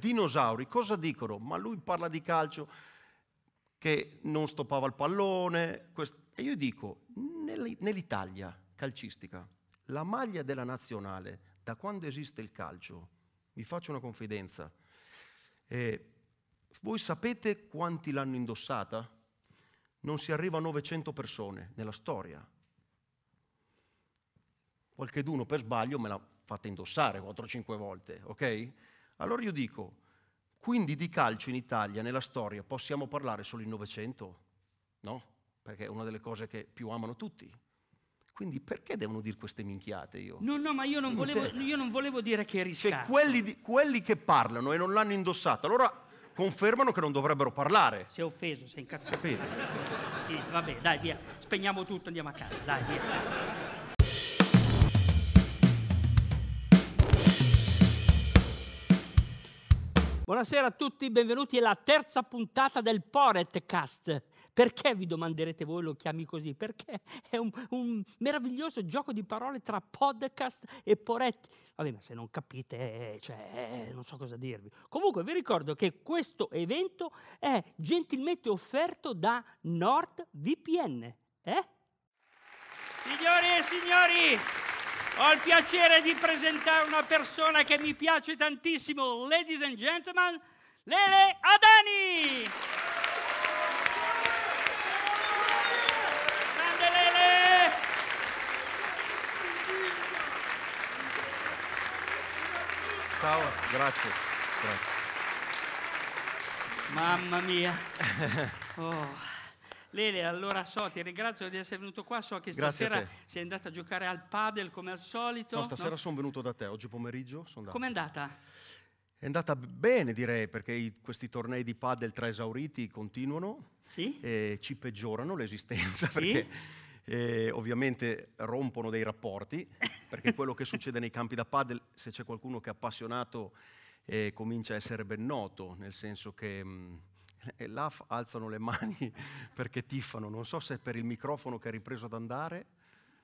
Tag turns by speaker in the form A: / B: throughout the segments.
A: dinosauri, cosa dicono? Ma lui parla di calcio che non stoppava il pallone. E io dico, nell'Italia calcistica, la maglia della nazionale, da quando esiste il calcio, vi faccio una confidenza, eh, voi sapete quanti l'hanno indossata? Non si arriva a 900 persone nella storia. Qualcheduno per sbaglio me l'ha fatta indossare 4-5 volte, ok? Allora io dico, quindi di calcio in Italia, nella storia, possiamo parlare solo in Novecento? No? Perché è una delle cose che più amano tutti. Quindi perché devono dire queste minchiate io? No,
B: no, ma io non, volevo,
A: io non volevo, dire che rischiano. Cioè, quelli, di, quelli che parlano e non l'hanno indossato, allora confermano che non dovrebbero parlare. Sei offeso, sei incazzato. Sì, vabbè,
B: dai, via. Spegniamo tutto, andiamo a casa. Dai, via. Buonasera a tutti, benvenuti alla terza puntata del Poretcast. Perché vi domanderete voi lo chiami così? Perché è un, un meraviglioso gioco di parole tra podcast e poretti. Vabbè, ma se non capite, eh, cioè, eh, non so cosa dirvi. Comunque vi ricordo che questo evento è gentilmente offerto da NordVPN. Eh? Signori e signori, ho il piacere di presentare una persona che mi piace tantissimo, ladies and gentlemen, Lele Adani! Grande Lele!
A: Ciao, grazie. grazie.
B: Mamma mia. Oh. Lele, allora so, ti ringrazio di essere venuto qua, so che Grazie stasera sei andata a giocare al padel come al solito. No, stasera no? sono
A: venuto da te, oggi pomeriggio sono andato. Com'è andata? È andata bene direi, perché i, questi tornei di padel tra esauriti continuano sì? e ci peggiorano l'esistenza, sì? perché eh, ovviamente rompono dei rapporti, perché quello che succede nei campi da padel, se c'è qualcuno che è appassionato, eh, comincia a essere ben noto, nel senso che... Mh, e l'AF alzano le mani perché tiffano. Non so se è per il microfono che ha ripreso ad andare.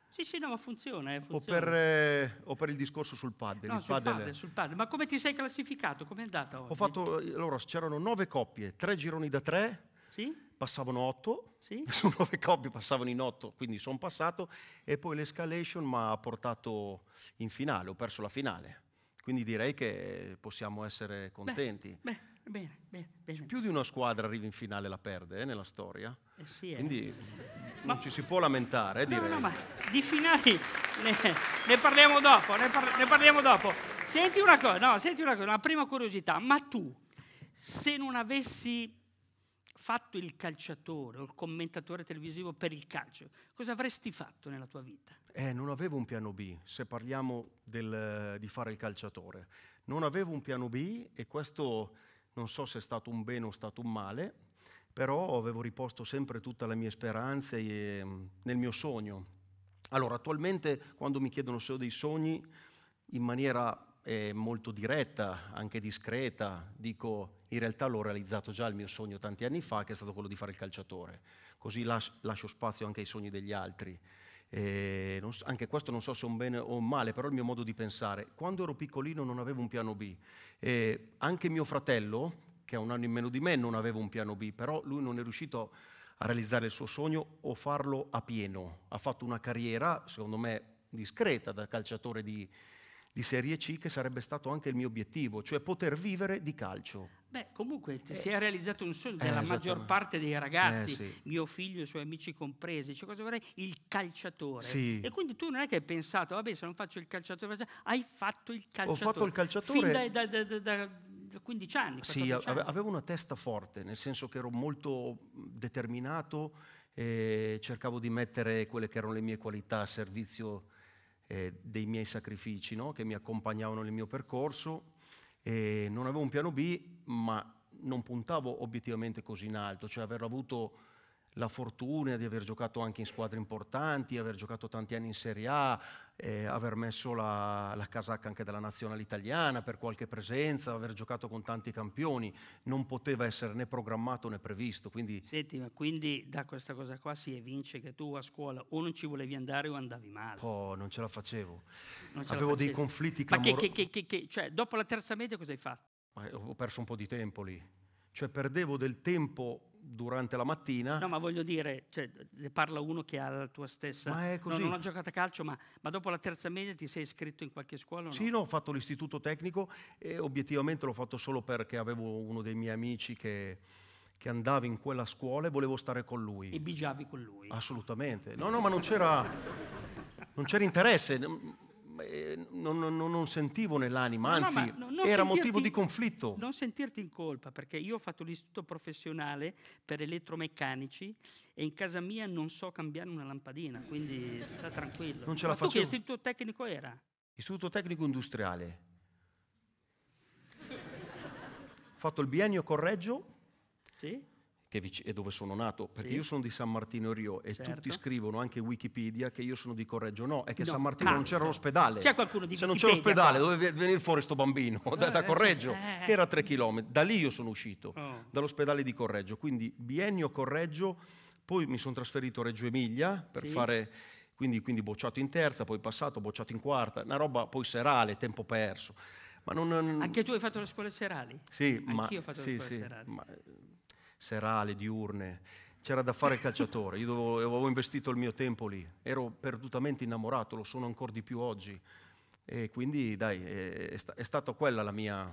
B: Sì, sì, no, ma funziona. Eh, funziona. O, per,
A: eh, o, per, il discorso sul paddle. No, sul paddle, paddle, sul
B: paddle. Ma come ti sei classificato? Come è andata oggi? Ho
A: fatto, eh, allora, c'erano nove coppie, tre gironi da tre. Sì? Passavano otto, sì? su nove coppie passavano in otto, quindi sono passato e poi l'escalation mi ha portato in finale, ho perso la finale. Quindi direi che possiamo essere contenti. Beh, beh. Bene, bene, bene. Più di una squadra arriva in finale e la perde eh, nella storia. Eh sì, eh. Quindi ma... non ci si può lamentare, no, direi. No, ma
B: di finali ne, ne parliamo dopo, ne, par- ne, parliamo dopo. Senti una cosa, no, senti una cosa, una prima curiosità. Ma tu, se non avessi fatto il calciatore o il commentatore televisivo per il calcio, cosa avresti fatto nella tua vita?
A: Eh, non avevo un piano B, se parliamo del, di fare il calciatore. Non avevo un piano B e questo non so se è stato un bene o stato un male, però avevo riposto sempre tutte le mie speranze mm, nel mio sogno. Allora, attualmente quando mi chiedono se ho dei sogni, in maniera eh, molto diretta, anche discreta, dico in realtà l'ho realizzato già il mio sogno tanti anni fa, che è stato quello di fare il calciatore, così lascio spazio anche ai sogni degli altri eh, so, anche questo non so se è un bene o un male, però è il mio modo di pensare. Quando ero piccolino non avevo un piano B. Eh, anche mio fratello, che ha un anno in meno di me, non aveva un piano B, però lui non è riuscito a realizzare il suo sogno o farlo a pieno. Ha fatto una carriera, secondo me, discreta da calciatore di, di Serie C, che sarebbe stato anche il mio obiettivo, cioè poter vivere di calcio.
B: Beh, comunque eh, si è realizzato un sogno eh, della eh, maggior parte dei ragazzi, eh, sì. mio figlio e i suoi amici compresi, cioè cosa vorrei? Il calciatore. Sì. E quindi tu non è che hai pensato, vabbè se non faccio il calciatore, hai fatto il calciatore. Ho fatto il calciatore. Fin da, da, da, da 15 anni. Sì, anni. avevo
A: una testa forte, nel senso che ero molto determinato e cercavo di mettere quelle che erano le mie qualità a servizio eh, dei miei sacrifici no? che mi accompagnavano nel mio percorso. E non avevo un piano B, ma non puntavo obiettivamente così in alto, cioè aver avuto la fortuna di aver giocato anche in squadre importanti, aver giocato tanti anni in Serie A, eh, aver messo la, la, casacca anche della nazionale italiana per qualche presenza, aver giocato con tanti campioni, non poteva essere né programmato né previsto. Quindi... Senti, ma quindi da questa
B: cosa qua si evince che tu a scuola o non ci volevi andare o andavi male.
A: Oh, non ce la facevo. Ce Avevo la dei conflitti clamorosi. Ma
B: che, che, che, che, cioè, dopo la terza media cosa hai fatto?
A: ho perso un po' di tempo lì. Cioè perdevo del tempo durante la mattina. No, ma voglio
B: dire, cioè, parla uno che ha la tua stessa... Ma è così. No, non ho giocato a calcio, ma, ma, dopo la terza media ti sei iscritto in qualche scuola? No? Sì, no,
A: ho fatto l'istituto tecnico e obiettivamente l'ho fatto solo perché avevo uno dei miei amici che, che andava in quella scuola e volevo stare con lui. E
B: bigiavi con lui?
A: Assolutamente. No, no, ma non c'era, non c'era interesse eh, non, non, non, sentivo nell'anima, anzi no, no, era motivo di conflitto. Non
B: sentirti in colpa, perché io ho fatto l'istituto professionale per elettromeccanici e in casa mia non so cambiare una lampadina, quindi sta tranquillo. Non ce la faccio. Tu che istituto tecnico era?
A: Istituto tecnico industriale. ho fatto il biennio Correggio. Sì è dove sono nato, perché sì. io sono di San Martino Rio e certo. tutti scrivono anche Wikipedia che io sono di Correggio. No, è che a no, San Martino cazzo. non c'era l'ospedale. C'è qualcuno
B: di Se Wikipedia, non c'è l'ospedale, qua.
A: doveva venire fuori sto bambino da, da, eh, Correggio, eh, eh. che era tre chilometri. Da lì io sono uscito, oh. dall'ospedale di Correggio. Quindi biennio Correggio, poi mi sono trasferito a Reggio Emilia per sì. fare... Quindi, quindi bocciato in terza, poi passato, bocciato in quarta, una roba poi serale, tempo perso. Ma non, Anche tu hai
B: fatto le scuole serali? Sì, Anch'io ma, ho fatto sì, le scuole sì, serali. Ma,
A: serali, diurne. C'era da fare il calciatore, io dovevo, avevo investito il mio tempo lì, ero perdutamente innamorato, lo sono ancora di più oggi. E quindi, dai, è, è, sta, è stata quella la mia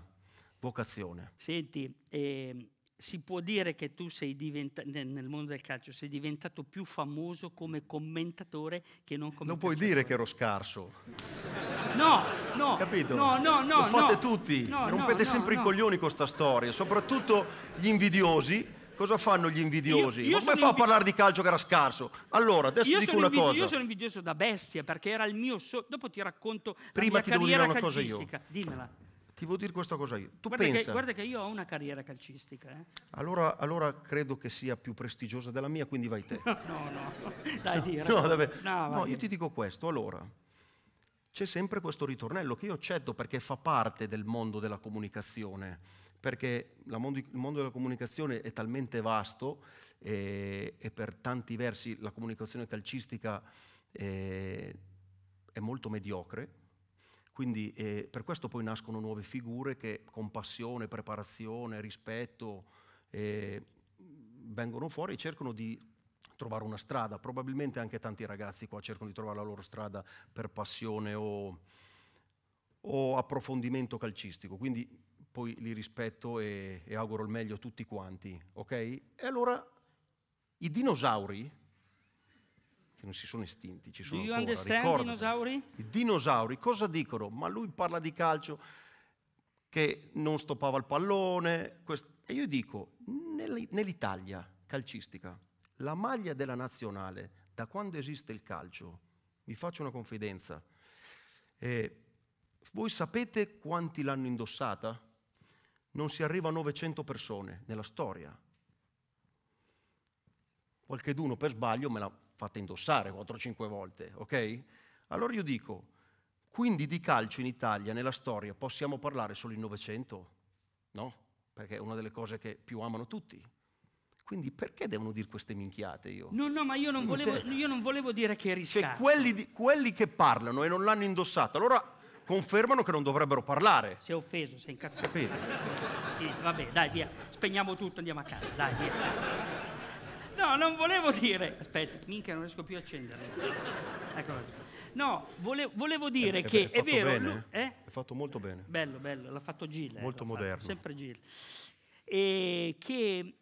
A: vocazione.
B: Senti, eh, si può dire che tu sei diventato, nel mondo del calcio, sei diventato più famoso come commentatore che non come... Non puoi dire che ero
A: scarso. No, no. Capito? No, no, no. Lo fate no, tutti, no, rompete no, sempre i coglioni con questa storia, soprattutto gli invidiosi. Cosa fanno gli invidiosi? Io, io come fa a parlare di calcio che era scarso? Allora, adesso io dico una cosa. Io sono
B: invidioso da bestia perché era il mio... So- Dopo ti racconto Prima la mia ti carriera devo dire una cosa io. Dimmela
A: ti voglio dire questa cosa io. Tu guarda, pensa, che, guarda
B: che io ho una carriera calcistica. Eh?
A: Allora, allora, credo che sia più prestigiosa della mia, quindi vai te. no,
B: no, no. dai, dire. No, no, no, no io ti
A: dico questo, allora. C'è sempre questo ritornello che io accetto perché fa parte del mondo della comunicazione, perché mondo, il mondo della comunicazione è talmente vasto eh, e, per tanti versi la comunicazione calcistica eh, è molto mediocre, quindi eh, per questo poi nascono nuove figure che con passione, preparazione, rispetto eh, vengono fuori e cercano di trovare una strada. Probabilmente anche tanti ragazzi qua cercano di trovare la loro strada per passione o, o approfondimento calcistico. Quindi poi li rispetto e, e auguro il meglio a tutti quanti. Okay? E allora i dinosauri che non si sono estinti, ci sono Do ancora. dinosauri? I dinosauri cosa dicono? Ma lui parla di calcio che non stoppava il pallone. Quest... E io dico, nell'Italia calcistica, la maglia della nazionale, da quando esiste il calcio, vi faccio una confidenza, eh, voi sapete quanti l'hanno indossata? Non si arriva a 900 persone nella storia. Qualcheduno per sbaglio me la fatta indossare 4-5 volte, ok? Allora io dico, quindi di calcio in Italia, nella storia, possiamo parlare solo in Novecento? No, perché è una delle cose che più amano tutti. Quindi perché devono dire queste minchiate io? No,
B: no, ma io non, volevo,
A: io non volevo, dire che rischiano. Cioè, quelli, di, quelli che parlano e non l'hanno indossato, allora confermano che non dovrebbero parlare. Sei offeso, sei incazzato. Sì,
B: vabbè, dai, via. Spegniamo tutto, andiamo a casa. Dai, via. No, non volevo dire. Aspetta, minchia, non riesco più a accenderlo. Eccolo. No, volevo, volevo dire è, eh, che eh, è, è vero. Bene, lui, eh? eh? È fatto molto bene. Bello, bello, l'ha fatto Gil. Molto moderno. Fatto, sempre Gil. E che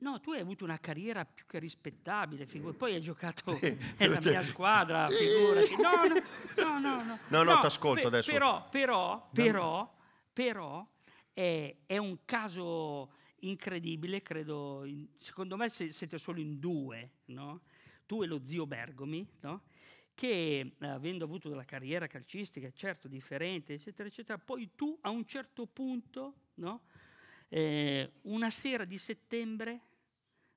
B: No, tu hai avuto una carriera più che rispettabile, figu- poi hai giocato sì, nella cioè... mia squadra, figurati. No, no, no, no. No, no, no, no ti ascolto pe- adesso. Però, però, però, però, è, è, un caso incredibile, credo, in, secondo me siete solo in due, no? tu e lo zio Bergomi, no? che eh, avendo avuto della carriera calcistica, certo differente, eccetera, eccetera, poi tu a un certo punto, no?
A: eh,
B: una sera di settembre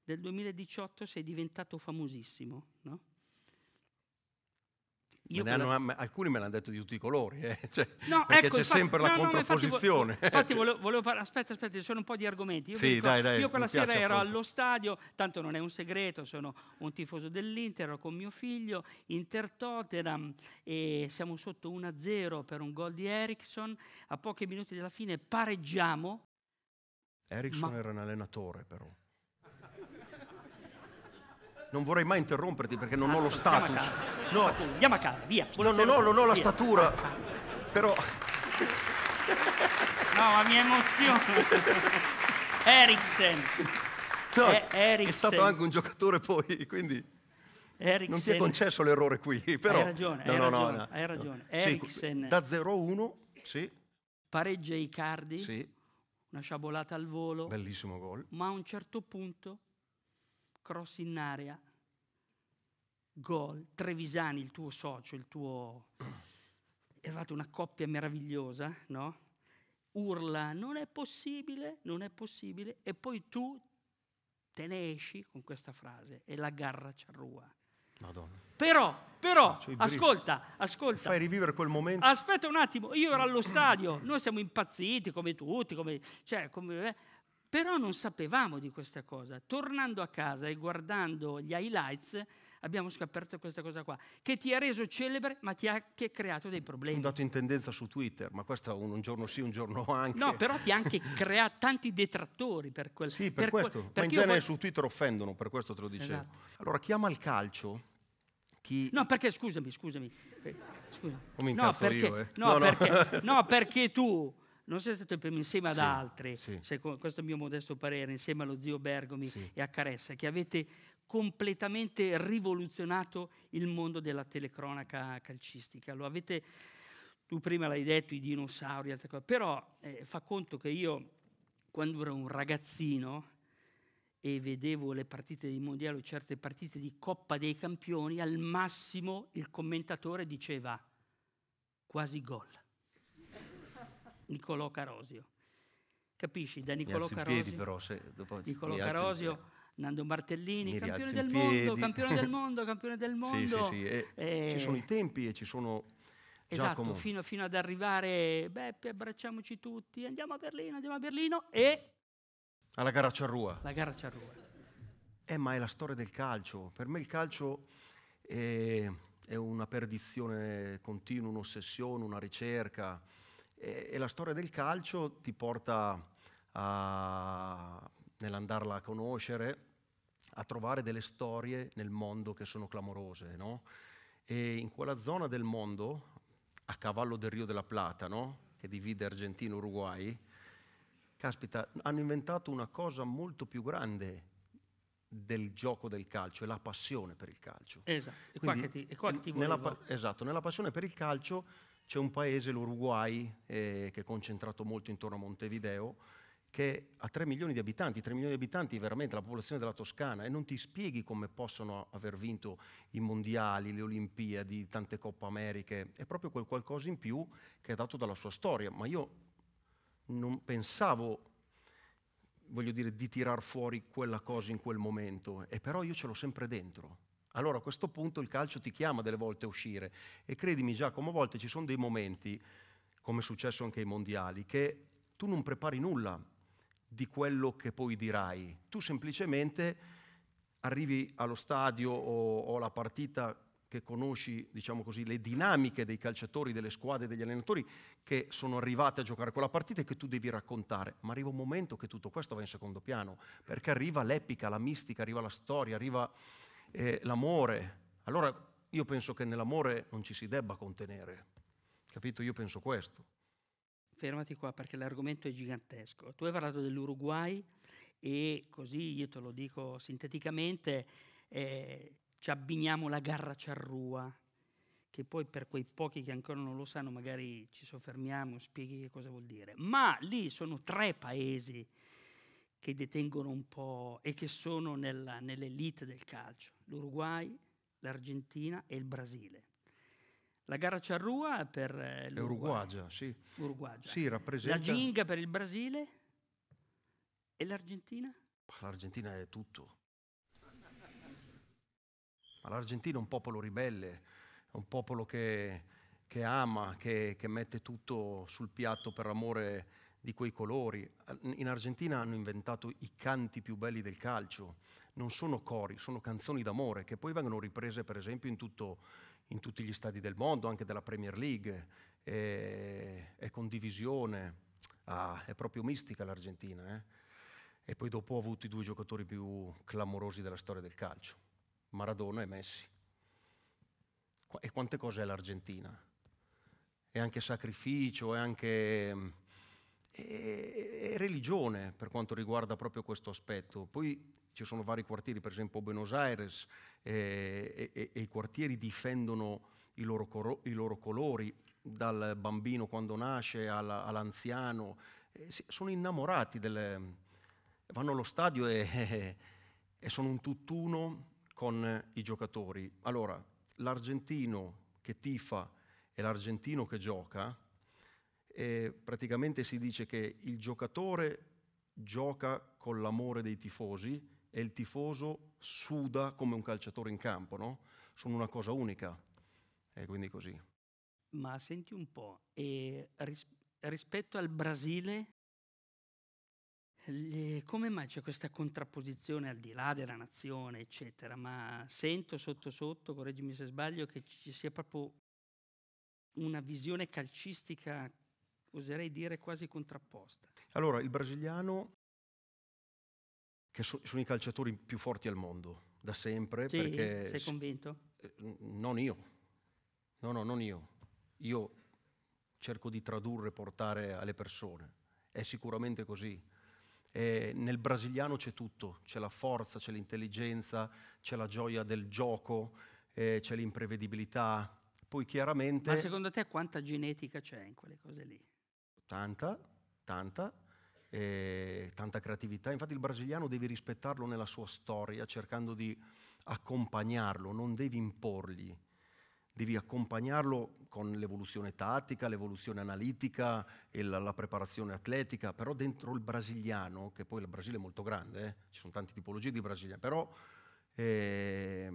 B: del 2018 sei diventato famosissimo. No? Me quella... hanno,
A: alcuni me l'hanno detto di tutti i colori, eh? cioè, no, perché ecco, c'è infatti, sempre no, la contrapposizione. infatti, infatti volevo,
B: volevo par- aspetta, aspetta, ci sono un po' di argomenti. Io, sì, ricordo, dai, dai, io quella sera ero allo stadio, tanto non è un segreto, sono un tifoso dell'Inter, ero con mio figlio, Inter Tottenham, e siamo sotto 1-0 per un gol di Ericsson, a pochi minuti dalla fine pareggiamo.
A: Ericsson ma... era un allenatore però. Non vorrei mai interromperti perché non ah, ho lo status. Andiamo
B: a casa, no. andiamo a casa via. No, no, no, non ho la statura. Però... No, la mia emozione. Eriksen.
A: No, e eh, È stato anche un giocatore poi, quindi... Eriksen. Non si è concesso l'errore qui, però... Hai ragione, no, hai, no, ragione no, hai ragione. Eriksen. da 0-1,
B: sì. Pareggia Icardi. Sì. Una sciabolata al volo. Bellissimo gol. Ma a un certo punto cross in area, gol, Trevisani, il tuo socio, il tuo... eravate una coppia meravigliosa, no? Urla, non è possibile, non è possibile, e poi tu te ne esci con questa frase e la garra ci arrua. Madonna. Però, però, ascolta, ascolta. Fai rivivere quel momento. Aspetta un attimo, io ero allo stadio, noi siamo impazziti come tutti, come, cioè, come, eh, però non sapevamo di questa cosa. Tornando a casa e guardando gli highlights abbiamo scoperto questa cosa qua, che ti ha reso celebre ma ti ha anche creato dei
A: problemi. È andato in tendenza su Twitter, ma questo un, un giorno sì, un giorno anche. No, però ti ha anche creato
B: tanti detrattori per quel Sì, per, per questo. Ma in genere voglio... su
A: Twitter offendono, per questo te lo dicevo. Esatto. Allora, chi ama il calcio... Chi... No, perché scusami, scusami. Scusa. Non mi incazzo no, perché, io, eh. no, no, no. Perché, no, perché
B: tu non sia stato il primo insieme ad sì, altri, sì. Secondo, questo è il mio modesto parere, insieme allo zio Bergomi sì. e a Caressa, che avete completamente rivoluzionato il mondo della telecronaca calcistica. Lo avete, tu prima l'hai detto, i dinosauri, altre cose, però eh, fa conto che io quando ero un ragazzino e vedevo le partite di Mondiale o certe partite di Coppa dei Campioni, al massimo il commentatore diceva quasi gol Niccolò Carosio. Capisci? Da Niccolò Carosio, piedi, però, se Niccolò Carosio Nando Martellini, campione del, mondo, campione del mondo, campione del mondo, sì, sì, sì. Eh. ci sono i
A: tempi e ci sono... Esatto, fino,
B: fino, ad arrivare, Beppe, abbracciamoci tutti, andiamo a Berlino, andiamo a Berlino e...
A: Alla gara a Ciarrua. La gara a Ciarrua. Eh, ma è la storia del calcio. Per me il calcio è, è una perdizione continua, un'ossessione, una ricerca. E, e la storia del calcio ti porta a, nell'andarla a conoscere, a trovare delle storie nel mondo che sono clamorose, no? E in quella zona del mondo, a cavallo del Rio della Plata, no? Che divide Argentina e Uruguay, caspita, hanno inventato una cosa molto più grande del gioco del calcio, è la passione per il calcio. Esatto,
B: è qua Quindi, che ti, è qua che ti nella,
A: Esatto, nella passione per il calcio c'è un paese, l'Uruguay, eh, che è concentrato molto intorno a Montevideo, che ha 3 milioni di abitanti, 3 milioni di abitanti veramente la popolazione della Toscana e non ti spieghi come possono aver vinto i mondiali, le Olimpiadi, tante Coppe Americhe, è proprio quel qualcosa in più che è dato dalla sua storia, ma io non pensavo voglio dire di tirar fuori quella cosa in quel momento e però io ce l'ho sempre dentro. Allora a questo punto il calcio ti chiama delle volte a uscire e credimi Giacomo, a volte ci sono dei momenti, come è successo anche ai mondiali, che tu non prepari nulla di quello che poi dirai, tu semplicemente arrivi allo stadio o, o alla partita che conosci, diciamo così, le dinamiche dei calciatori, delle squadre, degli allenatori che sono arrivati a giocare quella partita e che tu devi raccontare. Ma arriva un momento che tutto questo va in secondo piano, perché arriva l'epica, la mistica, arriva la storia, arriva eh, l'amore. Allora io penso che nell'amore non ci si debba contenere. Capito? Io penso questo.
B: Fermati qua perché l'argomento è gigantesco. Tu hai parlato dell'Uruguay e così io te lo dico sinteticamente, eh, ci abbiniamo la garra charrua, che poi per quei pochi che ancora non lo sanno magari ci soffermiamo, spieghi che cosa vuol dire. Ma lì sono tre paesi che detengono un po' e che sono nella, nell'elite del calcio, l'Uruguay, l'Argentina e il Brasile. La gara Charrua per eh, l'Uruguay. Uruguagia, sì. Uruguagia. Sì, rappresenta... La Ginga per il Brasile e l'Argentina?
A: L'Argentina è tutto. Ma l'Argentina è un popolo ribelle, è un popolo che, che ama, che, che mette tutto sul piatto per amore di quei colori. In Argentina hanno inventato i canti più belli del calcio. Non sono cori, sono canzoni d'amore che poi vengono riprese per esempio in, tutto, in tutti gli stadi del mondo, anche della Premier League. E, è condivisione. Ah, è proprio mistica l'Argentina. Eh? E poi dopo ho avuto i due giocatori più clamorosi della storia del calcio, Maradona e Messi. E quante cose è l'Argentina? È anche sacrificio, è anche e, religione per quanto riguarda proprio questo aspetto. Poi ci sono vari quartieri, per esempio Buenos Aires, eh, e, e, i quartieri difendono i loro, coro- i loro, colori, dal bambino quando nasce alla, all'anziano, eh, sono innamorati, delle... vanno allo stadio e, e sono un tutt'uno con i giocatori. Allora, l'argentino che tifa e l'argentino che gioca, eh, praticamente si dice che il giocatore gioca con l'amore dei tifosi e il tifoso suda come un calciatore in campo, no? Sono una cosa unica, e quindi così.
B: Ma senti un po',
A: ris- rispetto al Brasile,
B: le, come mai c'è questa contrapposizione al di là della nazione, eccetera? Ma sento sotto sotto, correggimi se sbaglio, che ci sia proprio una visione calcistica oserei dire quasi contrapposta.
A: Allora, il brasiliano, che so, sono i calciatori più forti al mondo, da sempre. Sì, perché sei convinto? Eh, non io, no, no, non io. Io cerco di tradurre, portare alle persone. È sicuramente così. E nel brasiliano c'è tutto, c'è la forza, c'è l'intelligenza, c'è la gioia del gioco, eh, c'è l'imprevedibilità. Poi chiaramente... Ma
B: secondo te quanta genetica c'è in quelle cose lì?
A: Tanta, tanta, eh, tanta creatività. Infatti il brasiliano devi rispettarlo nella sua storia, cercando di accompagnarlo, non devi imporgli. Devi accompagnarlo con l'evoluzione tattica, l'evoluzione analitica e la, la preparazione atletica, però dentro il brasiliano, che poi il Brasile è molto grande, eh, ci sono tante tipologie di brasiliano, però eh,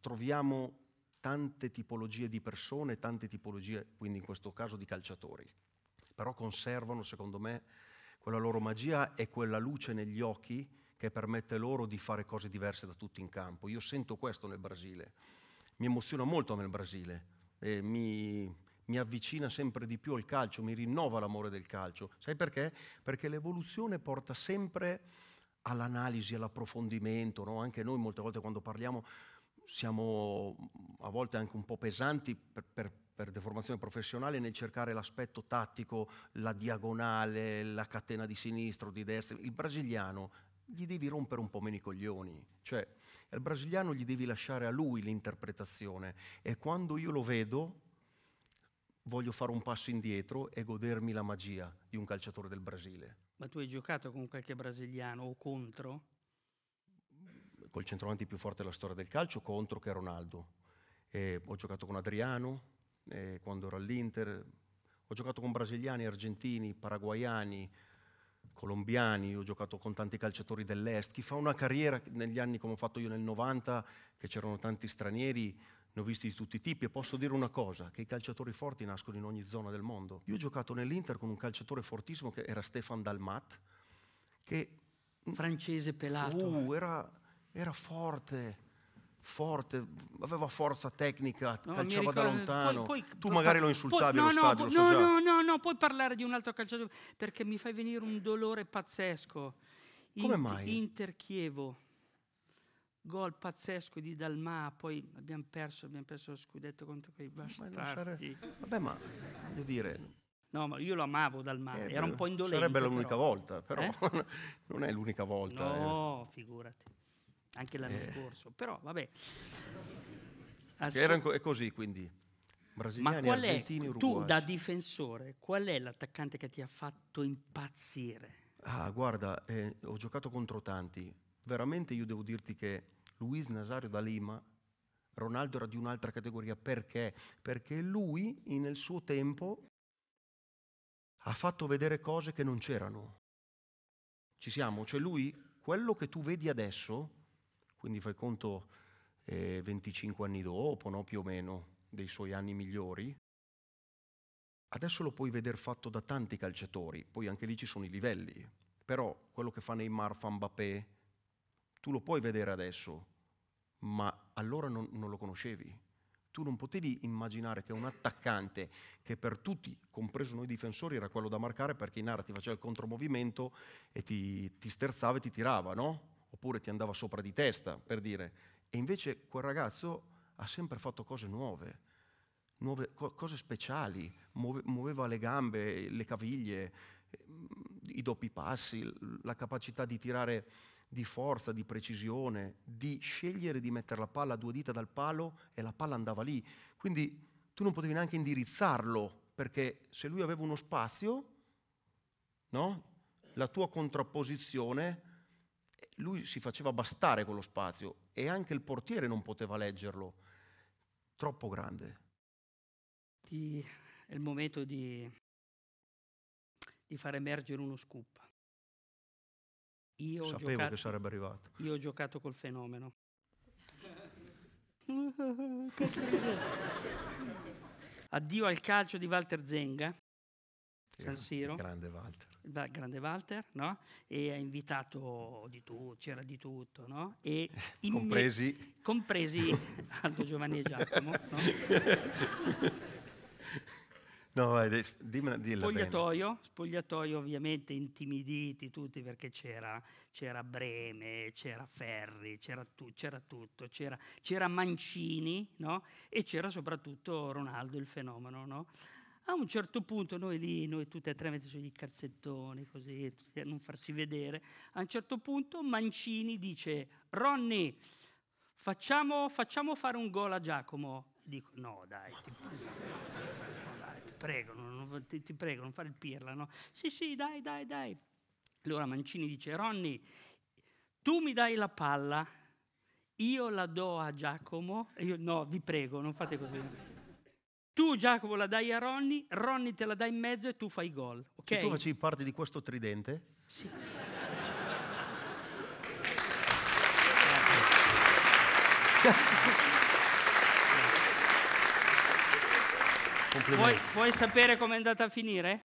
A: troviamo tante tipologie di persone, tante tipologie, quindi in questo caso di calciatori però conservano, secondo me, quella loro magia e quella luce negli occhi che permette loro di fare cose diverse da tutti in campo. Io sento questo nel Brasile, mi emoziona molto nel Brasile, mi, mi avvicina sempre di più al calcio, mi rinnova l'amore del calcio. Sai perché? Perché l'evoluzione porta sempre all'analisi, all'approfondimento, no? anche noi molte volte quando parliamo siamo a volte anche un po' pesanti per, per, per deformazione professionale nel cercare l'aspetto tattico, la diagonale, la catena di sinistra o di destra. Il brasiliano gli devi rompere un po' meno i coglioni, cioè al brasiliano gli devi lasciare a lui l'interpretazione e quando io lo vedo voglio fare un passo indietro e godermi la magia di un calciatore del Brasile.
B: Ma tu hai giocato con qualche brasiliano o contro?
A: Col centravanti più forte della storia del calcio, contro che è Ronaldo. E ho giocato con Adriano, eh, quando ero all'Inter, ho giocato con brasiliani, argentini, paraguayani, colombiani, ho giocato con tanti calciatori dell'est. Chi fa una carriera negli anni come ho fatto io nel 90, che c'erano tanti stranieri, ne ho visti di tutti i tipi e posso dire una cosa, che i calciatori forti nascono in ogni zona del mondo. Io ho giocato nell'Inter con un calciatore fortissimo che era Stefan Dalmat, che... Francese pelato. Uh, era, era forte, forte, aveva forza tecnica, no, calciava ricordo, da lontano. Poi, poi, tu magari lo insultavi poi, no, stadio, no, so no, no,
B: no, no, puoi parlare di un altro calciatore perché mi fai venire un dolore pazzesco. Come Int- mai? Inter Chievo. Gol pazzesco di Dalma, poi abbiamo perso, abbiamo perso lo scudetto contro quei bastardi. Ma Vabbè, ma voglio dire, No, ma io lo amavo dal mare, eh, era un po' indolente. Sarebbe l'unica però. volta, però eh? non è l'unica volta. No, eh. figurati anche l'anno eh. scorso, però vabbè. Ascol- erano co-
A: così quindi. Brasiliani, Ma qual è, tu da
B: difensore, qual è l'attaccante che ti ha fatto impazzire?
A: Ah, guarda, eh, ho giocato contro tanti. Veramente io devo dirti che Luis Nazario da Lima, Ronaldo era di un'altra categoria. Perché? Perché lui nel suo tempo ha fatto vedere cose che non c'erano. Ci siamo, cioè lui, quello che tu vedi adesso, quindi fai conto eh, 25 anni dopo, no? più o meno, dei suoi anni migliori. Adesso lo puoi vedere fatto da tanti calciatori, poi anche lì ci sono i livelli, però quello che fa Neymar, fa Mbappé, tu lo puoi vedere adesso, ma allora non, non lo conoscevi. Tu non potevi immaginare che un attaccante, che per tutti, compreso noi difensori, era quello da marcare perché in area ti faceva il contromovimento e ti, ti sterzava e ti tirava, no? oppure ti andava sopra di testa, per dire. E invece quel ragazzo ha sempre fatto cose nuove, nuove co- cose speciali, muove, muoveva le gambe, le caviglie, i doppi passi, la capacità di tirare di forza, di precisione, di scegliere di mettere la palla a due dita dal palo e la palla andava lì. Quindi tu non potevi neanche indirizzarlo, perché se lui aveva uno spazio, no? la tua contrapposizione lui si faceva bastare quello spazio e anche il portiere non poteva leggerlo, troppo grande. Di, è il
B: momento di, di far emergere uno scoop. Io Sapevo giocato, che sarebbe arrivato. Io ho giocato col fenomeno. Addio al calcio di Walter Zenga, San Siro. Grande Walter il grande Walter, no? e ha invitato di tutto, c'era di tutto, no? e compresi. compresi Aldo Giovanni e Giacomo.
A: No? vai, dimmela, spogliatoio,
B: bene. spogliatoio ovviamente intimiditi tutti perché c'era, c'era Breme, c'era Ferri, c'era, tu, tutto, c'era, Mancini e c'era soprattutto Ronaldo il fenomeno. A un certo punto, noi lì, noi tutte e tre messi sugli calzettoni, così, a non farsi vedere, a un certo punto Mancini dice, Ronny, facciamo, facciamo fare un gol a Giacomo. Dico, no dai, ti, no, dai, ti prego, non, ti, ti, prego, non fare il pirla, no? Sì, sì, dai, dai, dai. Allora Mancini dice, Ronny, tu mi dai la palla, io la do a Giacomo, E io, no, vi prego, non fate così. Tu Giacomo la dai a Ronny, Ronny te la dai in mezzo e tu fai gol. Okay? E tu facevi
A: parte di questo tridente? Sì. Vuoi,
B: vuoi sapere com'è andata a finire?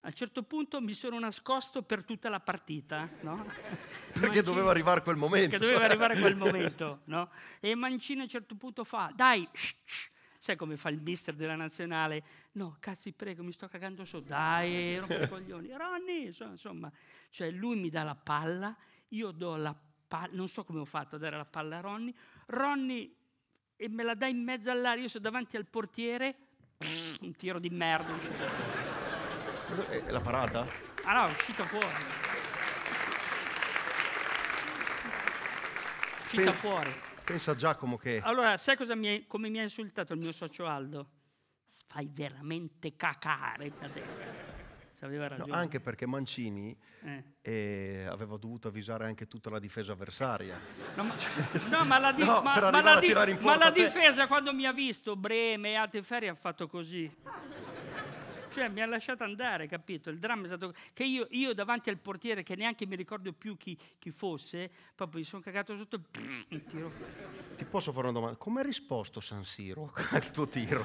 B: A un certo punto mi sono nascosto per tutta la partita, no? Perché Mancino, doveva arrivare quel momento. Perché doveva arrivare quel momento, no? E Mancino a un certo punto fa, dai, shh, shh, sai come fa il mister della nazionale? No, cazzi prego, mi sto cagando su, dai, rompo i coglioni, Ronny, insomma, cioè lui mi dà la palla, io do la palla, non so come ho fatto a dare la palla a Ronny, Ronny e me la dà in mezzo all'aria, io sono davanti al portiere, un tiro di merda.
A: Eh, la parata?
B: Ah no, è uscita fuori. Uscita fuori.
A: Pensa Giacomo che...
B: Allora, sai mi è, come mi ha insultato il mio socio Aldo? Fai veramente cacare da te. No, anche
A: perché Mancini eh. Eh, aveva dovuto avvisare anche tutta la difesa avversaria. No, ma, no, ma, la, di no, ma, ma la, di ma la difesa
B: quando mi ha visto Breme e altri ferri ha fatto così. Cioè mi ha lasciato andare, capito? Il dramma è stato che io, io davanti al portiere, che neanche mi ricordo più chi, chi fosse, proprio mi sono cagato sotto e tiro.
A: Ti posso fare una domanda? Come ha risposto San Siro al tuo tiro?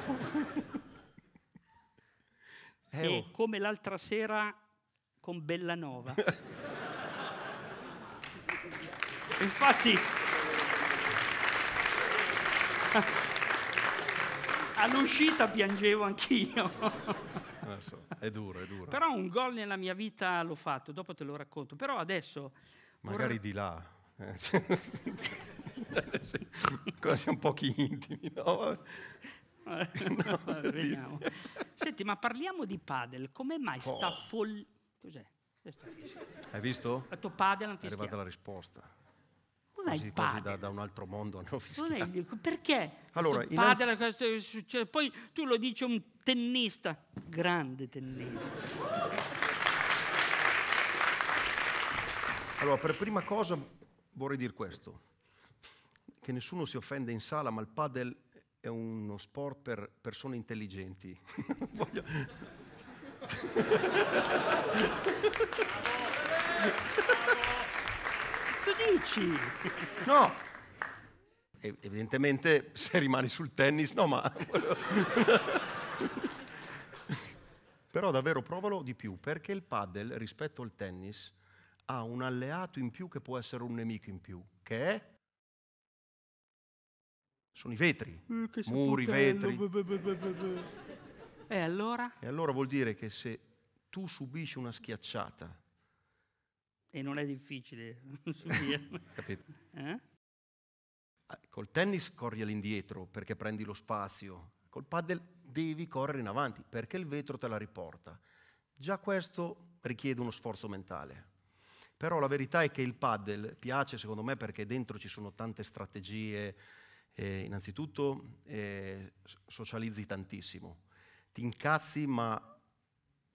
B: eh, oh. come l'altra sera con Bellanova. Infatti... all'uscita piangevo anch'io
A: so, è duro, è duro. Però un
B: gol nella mia vita l'ho fatto, dopo te lo racconto. Però adesso...
A: Magari vorrei... di là. Eh. Ancora siamo pochi intimi, no? no, no
B: Senti, ma parliamo di padel. Come mai oh. sta folla... Cos'è?
A: Hai visto? Ha
B: detto padel. È arrivata la
A: risposta non è il padre. Da, da, un altro mondo hanno
B: fischiato. perché? Allora, padre, innanzi... Poi tu lo dici un tennista,
A: grande tennista. Allora, per prima cosa vorrei dire questo, che nessuno si offende in sala, ma il padel è uno sport per persone intelligenti. Voglio... cazzo dici? No. evidentemente se rimani sul tennis, no ma... Però davvero provalo di più, perché il paddle rispetto al tennis ha un alleato in più che può essere un nemico in più, che è... Sono i vetri, eh, muri, vetri.
B: Be be be e allora?
A: E allora vuol dire che se tu subisci una schiacciata
B: e non è difficile Capito? Eh?
A: Ah, col tennis corri all'indietro perché prendi lo spazio, col padel devi correre in avanti perché il vetro te la riporta. Già questo richiede uno sforzo mentale. Però la verità è che il paddle piace secondo me perché dentro ci sono tante strategie. Eh, innanzitutto eh, socializzi tantissimo, ti incazzi ma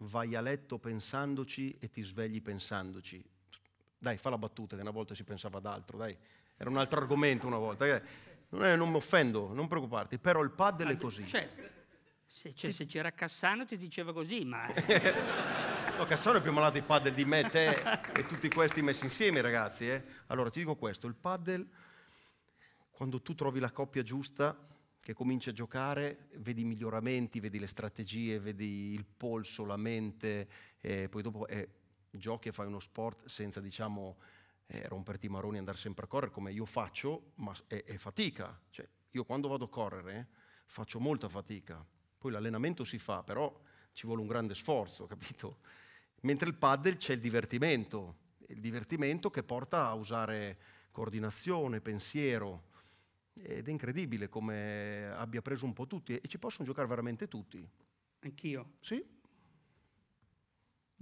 A: vai a letto pensandoci e ti svegli pensandoci. Dai, fa la battuta, che una volta si pensava ad altro, dai. Era un altro argomento una volta. Non, eh. eh, non mi offendo, non preoccuparti, però il paddle è così. Cioè, se, cioè, se c'era Cassano
B: ti diceva così, ma...
A: no, Cassano è più malato di paddle di me, te e tutti questi messi insieme, ragazzi. Eh? Allora, ti dico questo, il paddle, quando tu trovi la coppia giusta, che cominci a giocare, vedi i miglioramenti, vedi le strategie, vedi il polso, la mente, e eh, poi dopo è giochi e fai uno sport senza, diciamo, eh, romperti i maroni e andare sempre a correre, come io faccio, ma è, è fatica. Cioè, io quando vado a correre faccio molta fatica. Poi l'allenamento si fa, però ci vuole un grande sforzo, capito? Mentre il paddle c'è il divertimento, il divertimento che porta a usare coordinazione, pensiero. Ed è incredibile come abbia preso un po' tutti e ci possono giocare veramente tutti. Anch'io. Sì?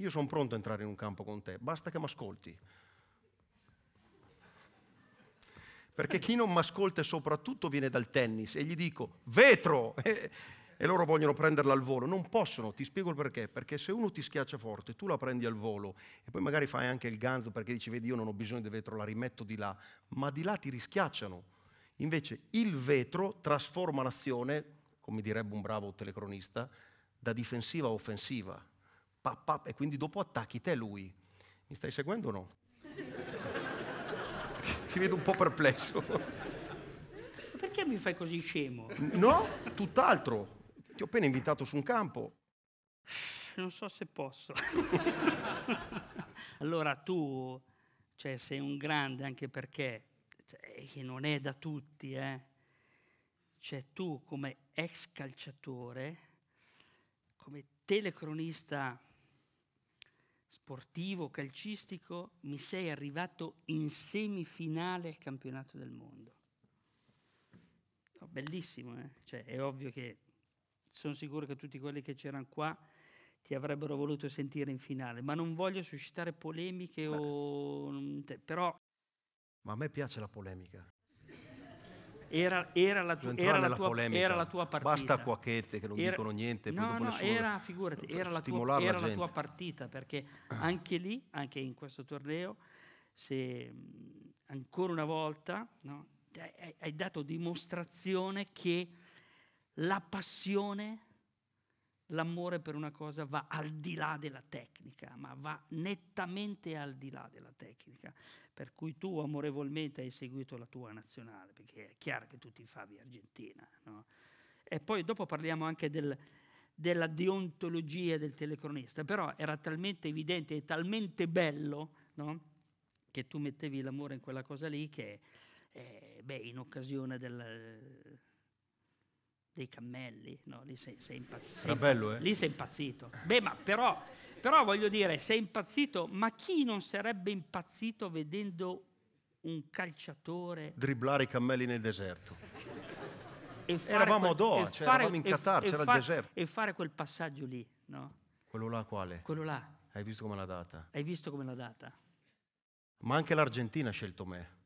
A: Io sono pronto a entrare in un campo con te, basta che mi ascolti. Perché chi non mi ascolta soprattutto viene dal tennis e gli dico vetro e, e loro vogliono prenderla al volo. Non possono, ti spiego il perché. Perché se uno ti schiaccia forte, tu la prendi al volo e poi magari fai anche il ganzo perché dici vedi io non ho bisogno di vetro, la rimetto di là, ma di là ti rischiacciano. Invece il vetro trasforma l'azione, come direbbe un bravo telecronista, da difensiva a offensiva pap, pap, e quindi dopo attacchi te lui. Mi stai seguendo o no? Ti vedo un po' perplesso.
B: Perché mi fai così scemo?
A: No, tutt'altro. Ti ho appena invitato su un campo.
B: Non so se posso. allora tu cioè, sei un grande anche perché cioè, non è da tutti, eh? Cioè, tu come ex calciatore, come telecronista sportivo, calcistico, mi sei arrivato in semifinale al campionato del mondo. Oh, bellissimo, eh? cioè, è ovvio che sono sicuro che tutti quelli che c'erano qua ti avrebbero voluto sentire in finale, ma non voglio suscitare polemiche Beh.
A: o... però... Ma a me piace la polemica.
B: Era, era, la, tu, era, la tua, era, la, tua, partita. Basta
A: quacchette che non dicono niente. No, no, era, figurati, era, la tua, era la tua
B: partita, perché anche lì, anche in questo torneo, se ancora una volta no, hai dato dimostrazione che la passione l'amore per una cosa va al di là della tecnica, ma va nettamente al di là della tecnica, per cui tu amorevolmente hai seguito la tua nazionale, perché è chiaro che tu ti favi Argentina. No? E poi dopo parliamo anche del, della deontologia del telecronista, però era talmente evidente e talmente bello no? che tu mettevi l'amore in quella cosa lì che, eh, beh, in occasione del dei cammelli, no? lì sei, sei impazzito. Bello, eh? Lì sei impazzito. Beh, ma però, però voglio dire, sei impazzito, ma chi non sarebbe impazzito vedendo un calciatore...
A: Dribblare i cammelli nel deserto.
B: Eravamo quel, do, cioè fare, eravamo in Qatar, c'era il deserto. E fare quel passaggio
A: lì, no? Quello là quale? Quello là. Hai visto come l'ha data?
B: Hai visto come l'ha data?
A: Ma anche l'Argentina ha scelto me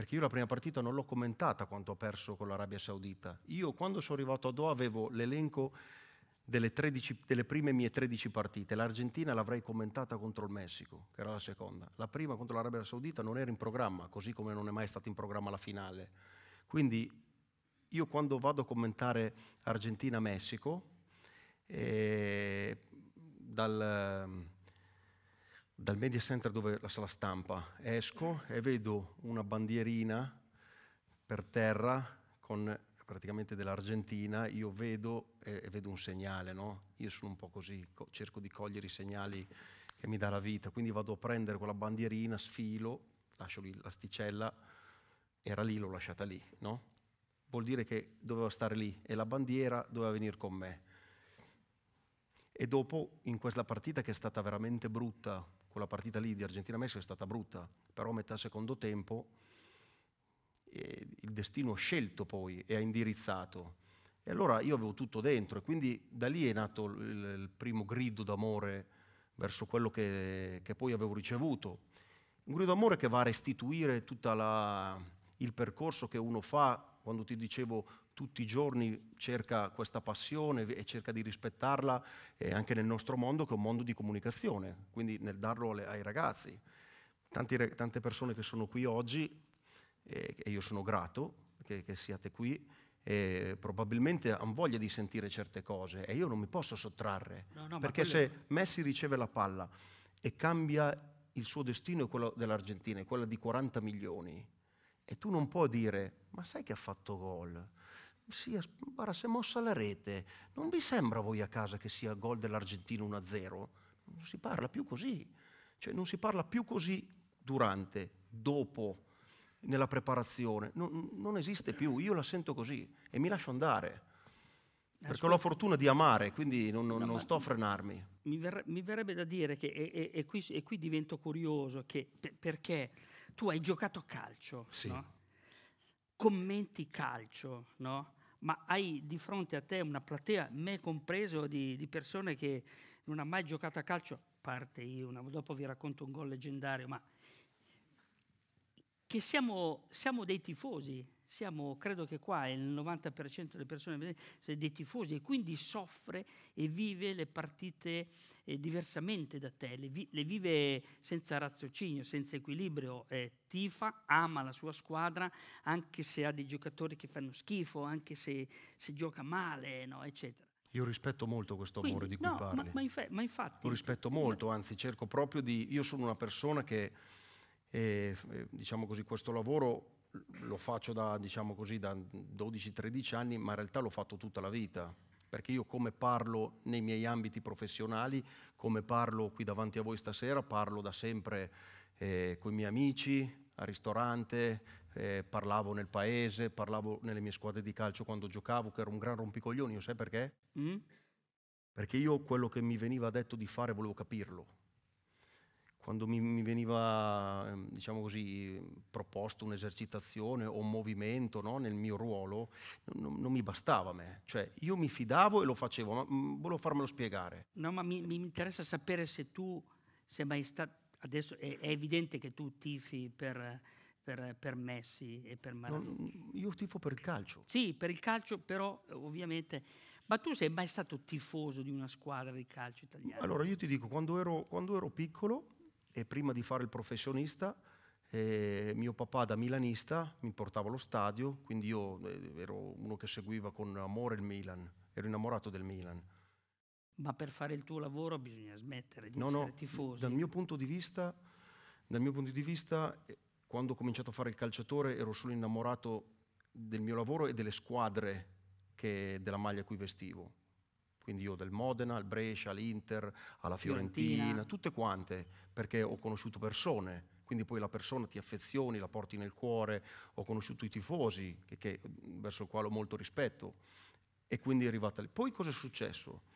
A: perché io la prima partita non l'ho commentata quanto ho perso con l'Arabia Saudita. Io quando sono arrivato a Doha avevo l'elenco delle, 13, delle, prime mie 13 partite. L'Argentina l'avrei commentata contro il Messico, che era la seconda. La prima contro l'Arabia Saudita non era in programma, così come non è mai stata in programma la finale. Quindi io quando vado a commentare Argentina-Messico, eh, dal dal media center dove la sala stampa, esco e vedo una bandierina per terra con praticamente dell'Argentina, io vedo e, e vedo un segnale, no? Io sono un po' così, co- cerco di cogliere i segnali che mi dà la vita, quindi vado a prendere quella bandierina, sfilo, lascio lì l'asticella, era lì, l'ho lasciata lì, no? Vuol dire che doveva stare lì e la bandiera doveva venire con me. E dopo, in questa partita che è stata veramente brutta, quella partita lì di Argentina-Messico è stata brutta, però a metà secondo tempo eh, il destino ha scelto poi e ha indirizzato. E allora io avevo tutto dentro e quindi da lì è nato il, il primo grido d'amore verso quello che, che poi avevo ricevuto. Un grido d'amore che va a restituire tutto il percorso che uno fa quando ti dicevo tutti i giorni cerca questa passione e cerca di rispettarla eh, anche nel nostro mondo che è un mondo di comunicazione, quindi nel darlo alle, ai ragazzi. Tanti, tante persone che sono qui oggi, eh, e io sono grato che, che siate qui, eh, probabilmente hanno voglia di sentire certe cose e io non mi posso sottrarre, no, no, perché quello... se Messi riceve la palla e cambia il suo destino e quello dell'Argentina, è quello di 40 milioni, e tu non puoi dire, ma sai che ha fatto gol? Sia, guarda, si è mossa la rete. Non vi sembra a voi a casa che sia gol dell'Argentino 1-0? Non si parla più così. Cioè non si parla più così durante, dopo, nella preparazione. Non, non esiste più. Io la sento così e mi lascio andare. Perché ho la fortuna di amare, quindi non, non, no, non sto a frenarmi.
B: Mi, ver- mi, verrebbe da dire che, e, e, e, qui, e qui, divento curioso, per, perché tu hai giocato a calcio, sì. no? commenti calcio, no? ma hai di fronte a te una platea, me compreso, di, di persone che non ha mai giocato a calcio, a parte io, una, dopo vi racconto un gol leggendario, ma che siamo, siamo dei tifosi, siamo, credo che qua il 90% delle persone sono dei tifosi e quindi soffre e vive le partite eh, diversamente da te, le, vi, le, vive senza raziocinio, senza equilibrio, eh, tifa, ama la sua squadra anche se ha dei giocatori che fanno schifo, anche se, se gioca male, no, eccetera.
A: Io rispetto molto questo amore Quindi, di cui no, parli. Ma, ma,
B: infa- ma infatti... Lo
A: rispetto molto, anzi cerco proprio di... Io sono una persona che, eh, eh diciamo così, questo lavoro lo faccio da, diciamo così, da 12-13 anni, ma in realtà l'ho fatto tutta la vita, perché io come parlo nei miei ambiti professionali, come parlo qui davanti a voi stasera, parlo da sempre eh, con i miei amici, al ristorante, eh, parlavo nel paese, parlavo nelle mie squadre di calcio quando giocavo, che ero un gran rompicoglioni, io sai perché? Mm? Perché io quello che mi veniva detto di fare volevo capirlo quando mi, mi veniva, ehm, diciamo così, proposto un'esercitazione o un movimento no, nel mio ruolo, non, non, mi bastava a me. Cioè, io mi fidavo e lo facevo, ma mm, volevo farmelo spiegare.
B: No, ma mi, mi interessa sapere se tu sei mai stato... Adesso è, è, evidente che tu tifi per... Per, per, Messi e per Maradona. Non, io
A: tifo per il calcio.
B: Sì, per il calcio, però ovviamente. Ma tu sei mai stato tifoso di una squadra di calcio italiana?
A: Allora, io ti dico, quando ero, quando ero piccolo, e prima di fare il professionista eh, mio papà da milanista mi portava allo stadio, quindi io eh, ero uno che seguiva con amore il Milan, ero innamorato del Milan.
B: Ma per fare il tuo lavoro bisogna smettere di no, essere no, tifosi. Dal mio
A: punto di vista, punto di vista eh, quando ho cominciato a fare il calciatore ero solo innamorato del mio lavoro e delle squadre che, della maglia a cui vestivo. Quindi io del Modena, al Brescia, all'Inter, alla Fiorentina, Fiorentina, tutte quante, perché ho conosciuto persone. Quindi poi la persona ti affezioni, la porti nel cuore. Ho conosciuto i tifosi, che, che, verso il quale ho molto rispetto. E quindi è arrivata lì. Poi cosa è successo?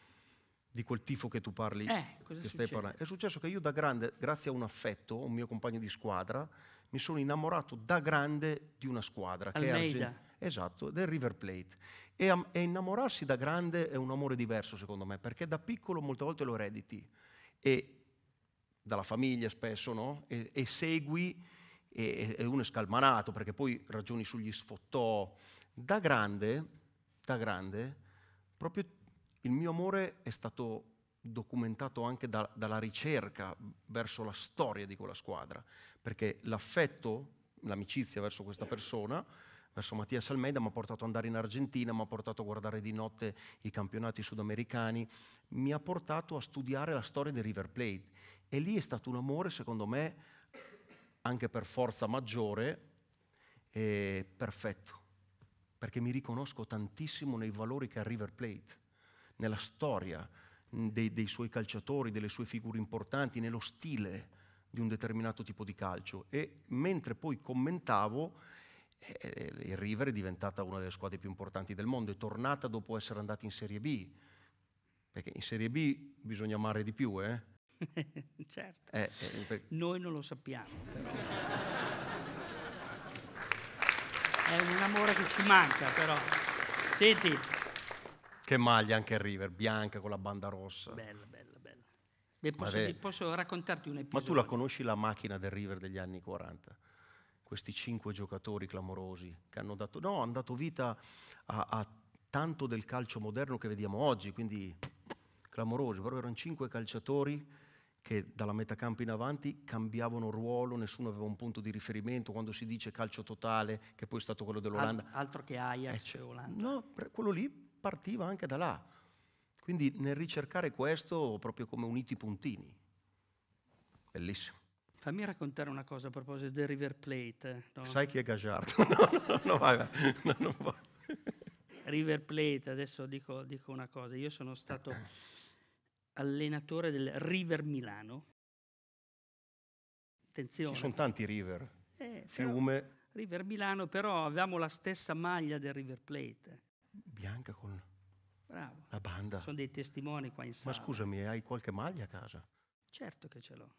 A: di quel tifo che tu parli, eh,
B: che stai parlando.
A: È successo che io da grande, grazie a un affetto, un mio compagno di squadra, mi sono innamorato da grande di una squadra. Almeida. Che è Argent- esatto, del River Plate. E, e innamorarsi da grande è un amore diverso, secondo me, perché da piccolo molte volte lo erediti, e dalla famiglia spesso, no? E, e segui, e, e uno è scalmanato, perché poi ragioni sugli sfottò. Da grande, da grande, proprio il mio amore è stato documentato anche da, dalla ricerca verso la storia di quella squadra, perché l'affetto, l'amicizia verso questa persona verso Mattias Almeida, mi ha portato ad andare in Argentina, mi ha portato a guardare di notte i campionati sudamericani, mi ha portato a studiare la storia del River Plate. E lì è stato un amore, secondo me, anche per forza maggiore, eh, perfetto, perché mi riconosco tantissimo nei valori che ha River Plate, nella storia dei, dei suoi calciatori, delle sue figure importanti, nello stile di un determinato tipo di calcio. E mentre poi commentavo, eh, eh, il River è diventata una delle squadre più importanti del mondo, è tornata dopo essere andata in Serie B, perché in Serie B bisogna amare di più, eh?
B: certo.
A: Eh, eh, per... Noi
B: non lo sappiamo, però. è un amore che ci manca, però. Senti.
A: Che maglia anche il River, bianca con la banda rossa. Bella, bella, bella. Beh, posso,
B: posso raccontarti un episodio? Ma tu la
A: conosci la macchina del River degli anni 40? questi cinque giocatori clamorosi che hanno dato, no, hanno dato vita a, a tanto del calcio moderno che vediamo oggi, quindi clamorosi, però erano cinque calciatori che dalla metà campo in avanti cambiavano ruolo, nessuno aveva un punto di riferimento, quando si dice calcio totale, che poi è stato quello dell'Olanda. altro che Ajax eh, cioè, e Olanda. No, quello lì partiva anche da là. Quindi nel ricercare questo, proprio come uniti i puntini. Bellissimo.
B: Fammi raccontare una cosa a proposito del River Plate. No? Sai chi è Gagliardo? no, no, vai, vai. no, non River Plate, adesso dico, dico una cosa, io sono stato allenatore del River Milano. Attenzione. Ci sono
A: tanti River. Eh, Fiume.
B: River Milano, però avevamo la stessa maglia del River Plate.
A: Bianca con
B: Bravo. la banda. Sono dei
A: testimoni qua in sala. Ma scusami, hai qualche maglia a casa?
B: Certo che ce l'ho.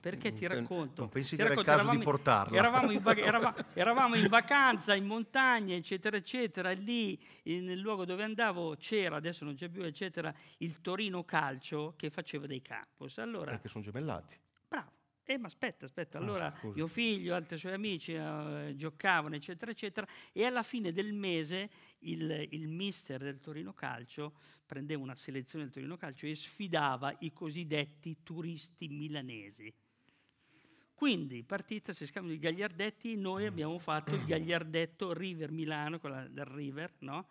A: Perché ti mm, eh, racconto? Non pensi che era il caso eravamo, di portarla Eravamo in, vac- eravamo,
B: eravamo in, vacanza, in montagna, eccetera, eccetera. Lì, nel luogo dove andavo, c'era, adesso non c'è più, eccetera, il Torino Calcio che faceva dei campus. Allora, Perché
A: sono gemellati.
B: Bravo. Eh, ma aspetta, aspetta, ah, allora ah, mio figlio, altri suoi amici eh, giocavano, eccetera, eccetera, e alla fine del mese il, il, mister del Torino Calcio prendeva una selezione del Torino Calcio e sfidava i cosiddetti turisti milanesi. Quindi, partita, si scambio i gagliardetti, noi abbiamo fatto il gagliardetto River-Milano, quella del River, no?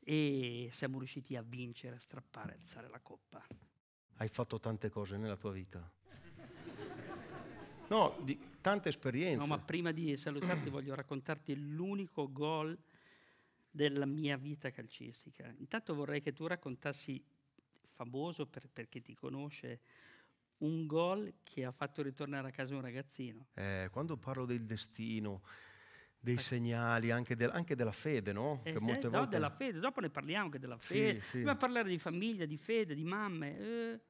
B: E siamo riusciti a vincere, a strappare, a alzare la coppa.
A: Hai fatto tante cose nella tua vita.
B: No, di, tante esperienze. No, ma prima di salutarti voglio raccontarti l'unico gol della mia vita calcistica. Intanto vorrei che tu raccontassi, famoso per, per chi ti conosce, un gol che ha fatto ritornare a casa un ragazzino.
A: Eh, quando parlo del destino, dei segnali, anche, del, anche della fede, no? Eh, che molte volte... no, della
B: fede, dopo ne parliamo anche della fede, sì, sì. parlare di famiglia, di fede, di mamme. Eh.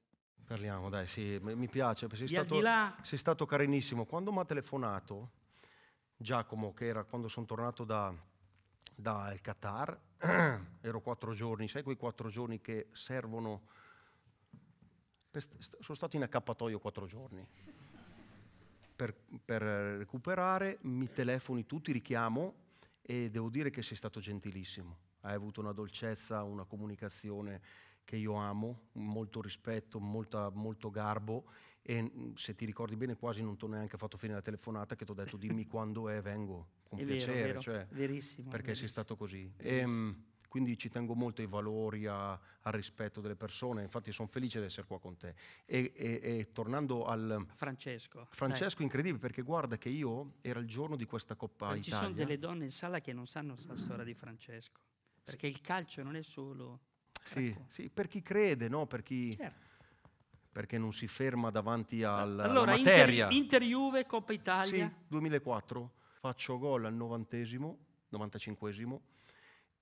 A: Parliamo, dai, sì, mi piace, sei stato, là... sei stato carinissimo. Quando mi ha telefonato Giacomo, che era quando sono tornato dal da Qatar, ero quattro giorni, sai quei quattro giorni che servono sono stato in accappatoio quattro giorni. Per, per, recuperare, mi telefoni tu, ti richiamo e devo dire che sei stato gentilissimo. Hai avuto una dolcezza, una comunicazione che io amo, molto rispetto, molta, molto garbo e mm, se ti ricordi bene quasi non ti ho neanche fatto fine la telefonata che ti ho detto dimmi quando è vengo, con è piacere, vero, vero, cioè, verissimo, perché verissimo. sei stato così. E, quindi ci tengo molto ai valori, a, al rispetto delle persone, infatti sono felice di essere qua con te. E, e, e tornando al... Francesco. Francesco, dai. incredibile, perché guarda che io era il giorno di questa Coppa Italia. Ci sono delle
B: donne in sala che non sanno la storia di Francesco, perché il calcio non è solo... Sì, ecco.
A: sì per chi crede, no? Per chi... Certo perché non si ferma davanti al, allora, alla materia. Allora, Inter
B: Juve, Coppa Italia. Sì,
A: 2004, faccio gol al novantesimo, 95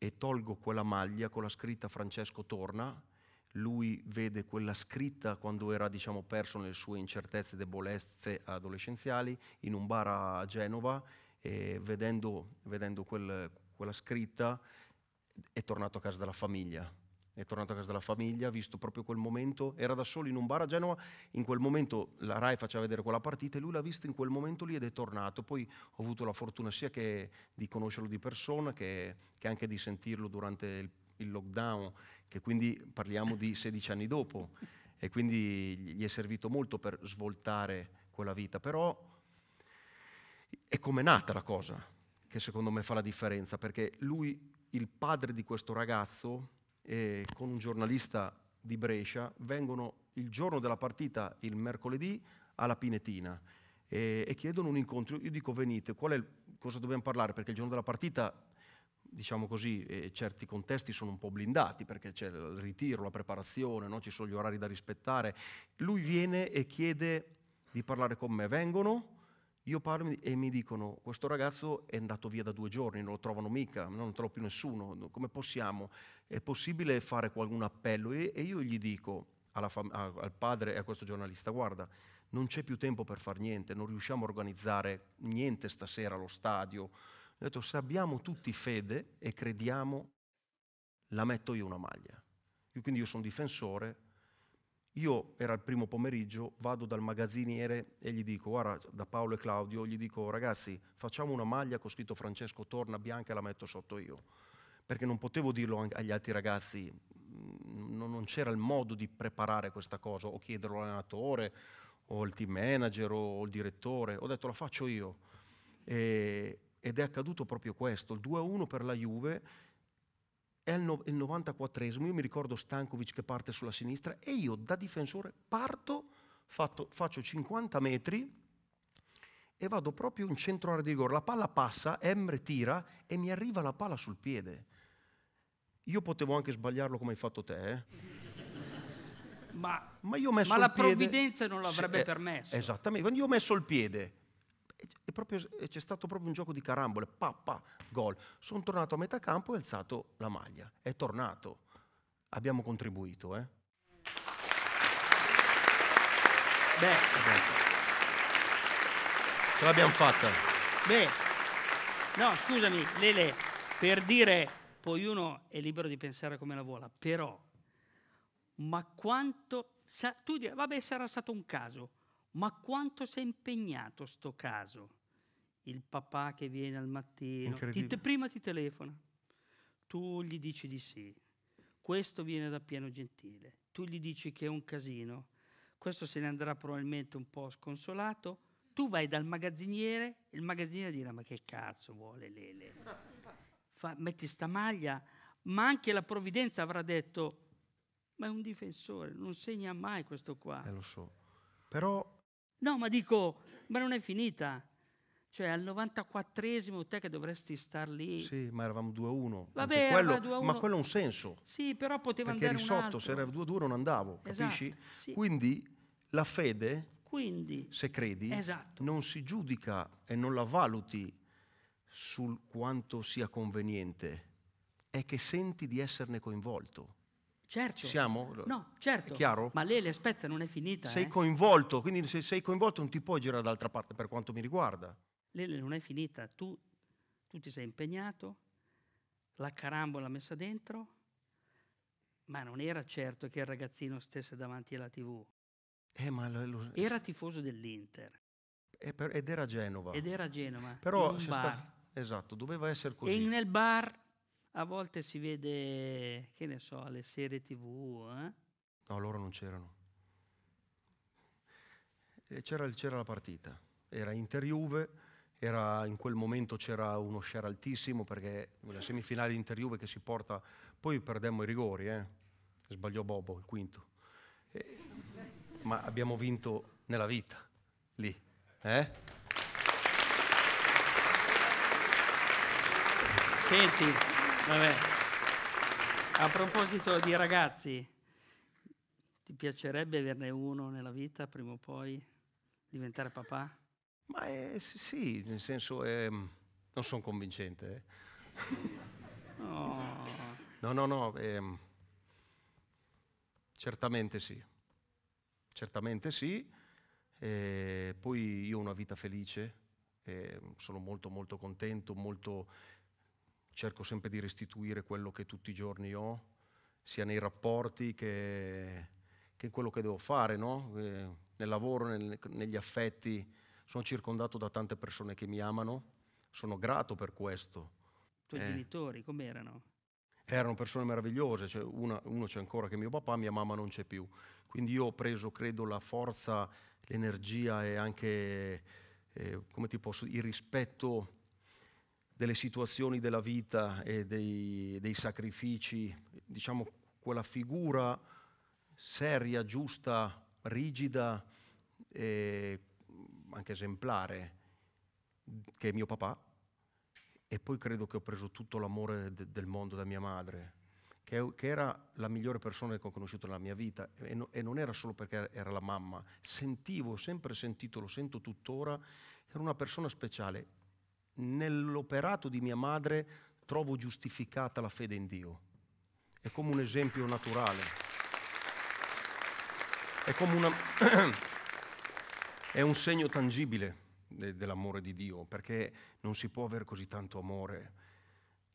A: e tolgo quella maglia con la scritta Francesco torna, lui vede quella scritta quando era diciamo, perso nelle sue incertezze e debolezze adolescenziali in un bar a Genova e vedendo, vedendo quel, quella scritta è tornato a casa dalla famiglia è tornato a casa della famiglia, ha visto proprio quel momento, era da solo in un bar a Genova, in quel momento la RAI faceva vedere quella partita e lui l'ha visto in quel momento lì ed è tornato. Poi ho avuto la fortuna sia che di conoscerlo di persona che, che anche di sentirlo durante il, il lockdown, che quindi parliamo di 16 anni dopo e quindi gli è servito molto per svoltare quella vita, però è come nata la cosa che secondo me fa la differenza, perché lui, il padre di questo ragazzo, eh, con un giornalista di Brescia, vengono il giorno della partita, il mercoledì, alla Pinetina eh, e chiedono un incontro. Io dico venite, il, cosa dobbiamo parlare? Perché il giorno della partita, diciamo così, eh, certi contesti sono un po' blindati perché c'è il ritiro, la preparazione, no? ci sono gli orari da rispettare. Lui viene e chiede di parlare con me. Vengono, io parlo e mi dicono, questo ragazzo è andato via da due giorni, non lo trovano mica, non trovo più nessuno, come possiamo? È possibile fare qualcun appello? E, io gli dico fam- al padre e a questo giornalista, guarda, non c'è più tempo per fare niente, non riusciamo a organizzare niente stasera allo stadio. Ho detto, se abbiamo tutti fede e crediamo, la metto io una maglia. Io, quindi io sono difensore io era il primo pomeriggio, vado dal magazziniere e gli dico, guarda, da Paolo e Claudio, gli dico, ragazzi, facciamo una maglia con scritto Francesco Torna bianca e la metto sotto io. Perché non potevo dirlo agli altri ragazzi, mm, non c'era il modo di preparare questa cosa o chiederlo all'allenatore o al team manager o al direttore. Ho detto, la faccio io. E, ed è accaduto proprio questo, il 2-1 per la Juve è il, no- il 94esimo, io mi ricordo Stankovic che parte sulla sinistra e io da difensore parto, fatto, faccio 50 metri e vado proprio in centro area di rigore. La palla passa, Emre tira e mi arriva la palla sul piede. Io potevo anche sbagliarlo come hai fatto te. Eh? Ma, ma, ma la piede... provvidenza non l'avrebbe sì, eh, permesso. Esattamente, quando io ho messo il piede, Proprio, c'è stato proprio un gioco di carambole, pappa, gol. Sono tornato a metà campo e ho alzato la maglia. È tornato. Abbiamo contribuito. Eh? Beh, ce l'abbiamo fatta.
B: Beh, no, scusami, Lele, per dire, poi uno è libero di pensare come la vuole, però, ma quanto... Sa, tu dire, vabbè, sarà stato un caso ma quanto sei impegnato sto caso? Il papà che viene al mattino, ti prima ti telefona, tu gli dici di sì, questo viene da Piano Gentile, tu gli dici che è un casino, questo se ne andrà probabilmente un po' sconsolato, tu vai dal magazziniere, il magazziniere dirà ma che cazzo vuole Lele? Fa, metti sta maglia, ma anche la provvidenza avrà detto ma è un difensore, non segna mai questo qua. Eh lo so, però No, ma dico, ma non è finita. Cioè al 94esimo te che dovresti star lì.
A: Sì, ma eravamo 2-1. Vabbè, quello, 2 ma quello ha un senso.
B: Sì, però poteva perché andare Perché eri sotto, se era
A: 2-2 non andavo, esatto, capisci? Sì. Quindi la fede, Quindi, se credi, esatto. non si giudica e non la valuti sul quanto sia conveniente, è che senti di esserne coinvolto. Certo. Ci siamo? No, certo. È chiaro? Ma lei le aspetta, non è finita. Sei eh? coinvolto, quindi se sei coinvolto non ti puoi girare dall'altra parte per quanto mi riguarda.
B: Lele non è finita, tu, tu ti sei impegnato, la carambola messa dentro, ma non era certo che il ragazzino stesse davanti alla tv.
A: Eh, lo...
B: Era tifoso dell'Inter.
A: Eh, ed era a Genova. Ed era a Genova. Però in un sta... Esatto, doveva essere così. E
B: nel bar a volte si vede, che ne so, alle serie tv.
A: Eh? No, loro non c'erano. Eh, c'era, c'era la partita, era Inter-Juve, era, in quel momento c'era uno share altissimo perché la semifinale Inter-Juve che si porta, poi perdemmo i rigori, eh? sbagliò Bobo, il quinto. E, eh, ma abbiamo vinto nella vita, lì. Eh?
B: Senti, Vabbè. A proposito di ragazzi, ti piacerebbe averne uno nella vita prima o poi? Diventare papà?
A: Ma eh, sì, nel senso, eh, non sono convincente. Eh. Oh. No, no, no, certamente sì. Certamente sì. poi io ho una vita felice, sono molto molto contento, molto cerco sempre di restituire quello che tutti i giorni ho, sia nei rapporti che, che in quello che devo fare, no? Eh, nel lavoro, nel, negli affetti. Sono circondato da tante persone che mi amano, sono grato per questo. I tuoi eh.
B: genitori com'erano?
A: Erano persone meravigliose, cioè una, uno c'è ancora che è mio papà, mia mamma non c'è più. Quindi io ho preso, credo, la forza, l'energia e anche, eh, come ti posso, il rispetto delle situazioni della vita e dei, dei sacrifici, diciamo quella figura seria, giusta, rigida e anche esemplare che è mio papà e poi credo che ho preso tutto l'amore de- del mondo da mia madre che, che, era la migliore persona che ho conosciuto nella mia vita e, no, e non era solo perché era la mamma sentivo, ho sempre sentito, lo sento tuttora era una persona speciale nell'operato di mia madre trovo giustificata la fede in Dio. È come un esempio naturale. È come una... è un segno tangibile de- dell'amore di Dio, perché non si può avere così tanto amore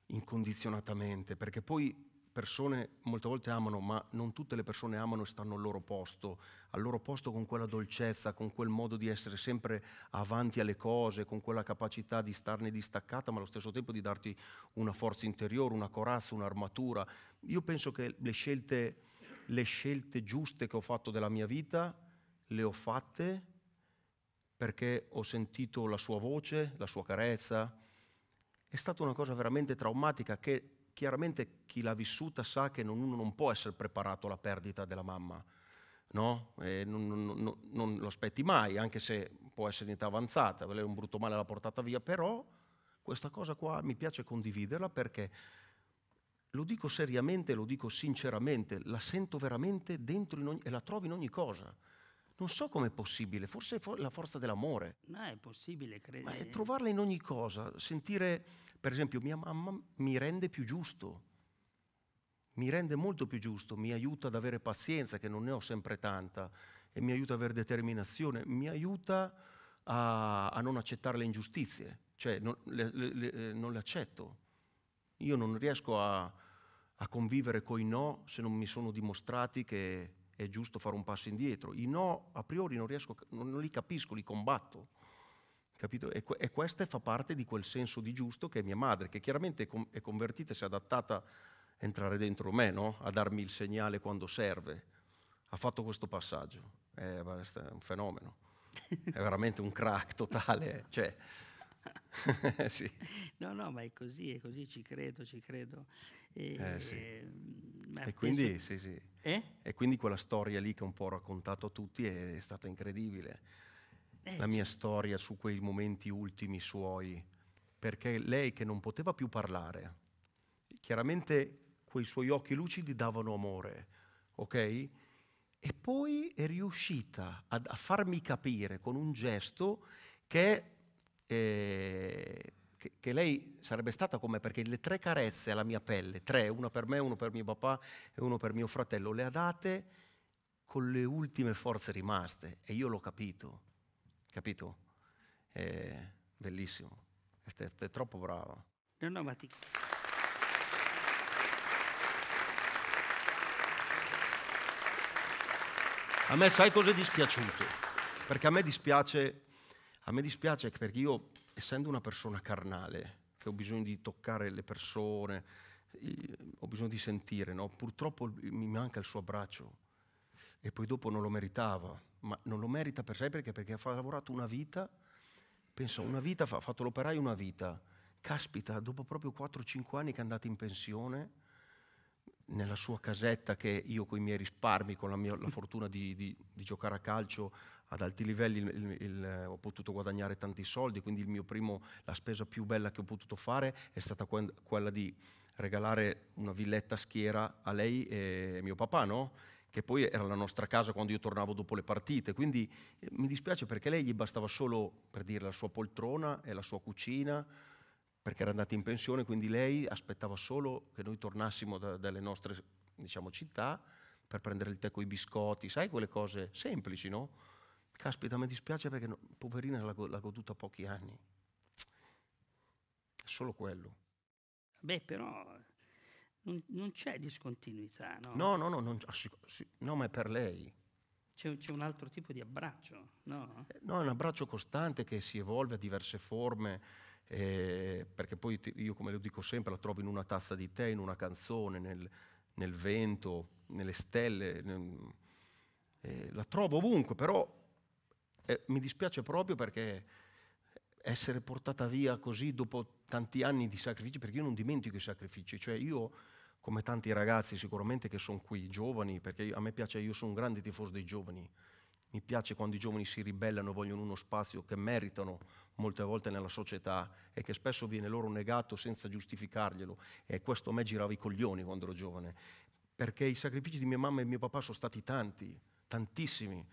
A: incondizionatamente, perché poi persone molte volte amano, ma non tutte le persone amano e stanno al loro posto, al loro posto con quella dolcezza, con quel modo di essere sempre avanti alle cose, con quella capacità di starne distaccata, ma allo stesso tempo di darti una forza interiore, una corazza, un'armatura. Io penso che le scelte, le scelte giuste che ho fatto della mia vita le ho fatte perché ho sentito la sua voce, la sua carezza. È stata una cosa veramente traumatica che chiaramente chi l'ha vissuta sa che non, uno non può essere preparato alla perdita della mamma, no? non, non, non, lo aspetti mai, anche se può essere in età avanzata, un brutto male l'ha portata via, però questa cosa qua mi piace condividerla perché lo dico seriamente, lo dico sinceramente, la sento veramente dentro ogni, e la trovo in ogni cosa. Non so com'è possibile, forse è la forza dell'amore.
B: Ma è possibile, credo. Ma è
A: trovarla in ogni cosa, sentire, per esempio, mia mamma mi rende più giusto, mi rende molto più giusto, mi aiuta ad avere pazienza, che non ne ho sempre tanta, e mi aiuta ad avere determinazione, mi aiuta a, a non accettare le ingiustizie, cioè non le, le, le, eh, non le accetto. Io non riesco a, a convivere coi no se non mi sono dimostrati che è giusto fare un passo indietro. I no a priori non, riesco, non li capisco, li combatto. Capito? E, e questo fa parte di quel senso di giusto che è mia madre, che chiaramente è convertita si è adattata a entrare dentro me, no? a darmi il segnale quando serve. Ha fatto questo passaggio. Eh, è un fenomeno. È veramente un crack totale. Eh. Cioè, sì.
B: No, no, ma è così, è così, ci credo, ci credo. E, eh, sì. e, ehm, eh, e, quindi, sì, sì. Eh?
A: e quindi quella storia lì che un po' ho raccontato a tutti è, è stata incredibile. Eh, La mia storia su quei momenti ultimi suoi, perché lei che non poteva più parlare, chiaramente quei suoi occhi lucidi davano amore, ok? E poi è riuscita a, a farmi capire con un gesto che eh, che, che, lei sarebbe stata con me, perché le tre carezze alla mia pelle, tre, una per me, uno per mio papà e uno per mio fratello, le ha date con le ultime forze rimaste e io l'ho capito, capito? È bellissimo, è, è troppo brava. No, no, ma ti... A me sai cosa è dispiaciuto? Perché a me dispiace, a me dispiace perché io essendo una persona carnale, che ho bisogno di toccare le persone, ho bisogno di sentire, no? purtroppo mi manca il suo abbraccio e poi dopo non lo meritava, ma non lo merita per sé perché, perché ha lavorato una vita, penso, una vita, ha fatto l'operaio una vita, caspita, dopo proprio 4-5 anni che è andato in pensione, nella sua casetta che io con i miei risparmi, con la, mia, la fortuna di, di, di giocare a calcio, ad alti livelli il, il, eh, ho potuto guadagnare tanti soldi, quindi primo, la spesa più bella che ho potuto fare è stata que- quella di regalare una villetta schiera a lei e mio papà, no? che poi era la nostra casa quando io tornavo dopo le partite. Quindi eh, mi dispiace perché lei gli bastava solo, per dire, la sua poltrona e la sua cucina, perché era andata in pensione, quindi lei aspettava solo che noi tornassimo da, dalle nostre diciamo, città per prendere il tè con i biscotti, sai quelle cose semplici, no? Caspita, mi dispiace perché no, poverina l'ha, l'ha goduta pochi anni. È solo quello.
B: Beh, però non, non c'è discontinuità, no? No,
A: no, no, non, no, ma è per lei.
B: C'è, c'è, un altro tipo di abbraccio, no?
A: Eh, no, è un abbraccio costante che si evolve a diverse forme, eh, perché poi ti, io, come lo dico sempre, la trovo in una tazza di tè, in una canzone, nel, nel vento, nelle stelle, nel, eh, la trovo ovunque, però eh, mi dispiace proprio perché essere portata via così dopo tanti anni di sacrifici, perché io non dimentico i sacrifici, cioè io come tanti ragazzi sicuramente che sono qui, giovani, perché a me piace, io sono un grande tifoso dei giovani, mi piace quando i giovani si ribellano, vogliono uno spazio che meritano molte volte nella società e che spesso viene loro negato senza giustificarglielo e questo a me girava i coglioni quando ero giovane, perché i sacrifici di mia mamma e mio papà sono stati tanti, tantissimi,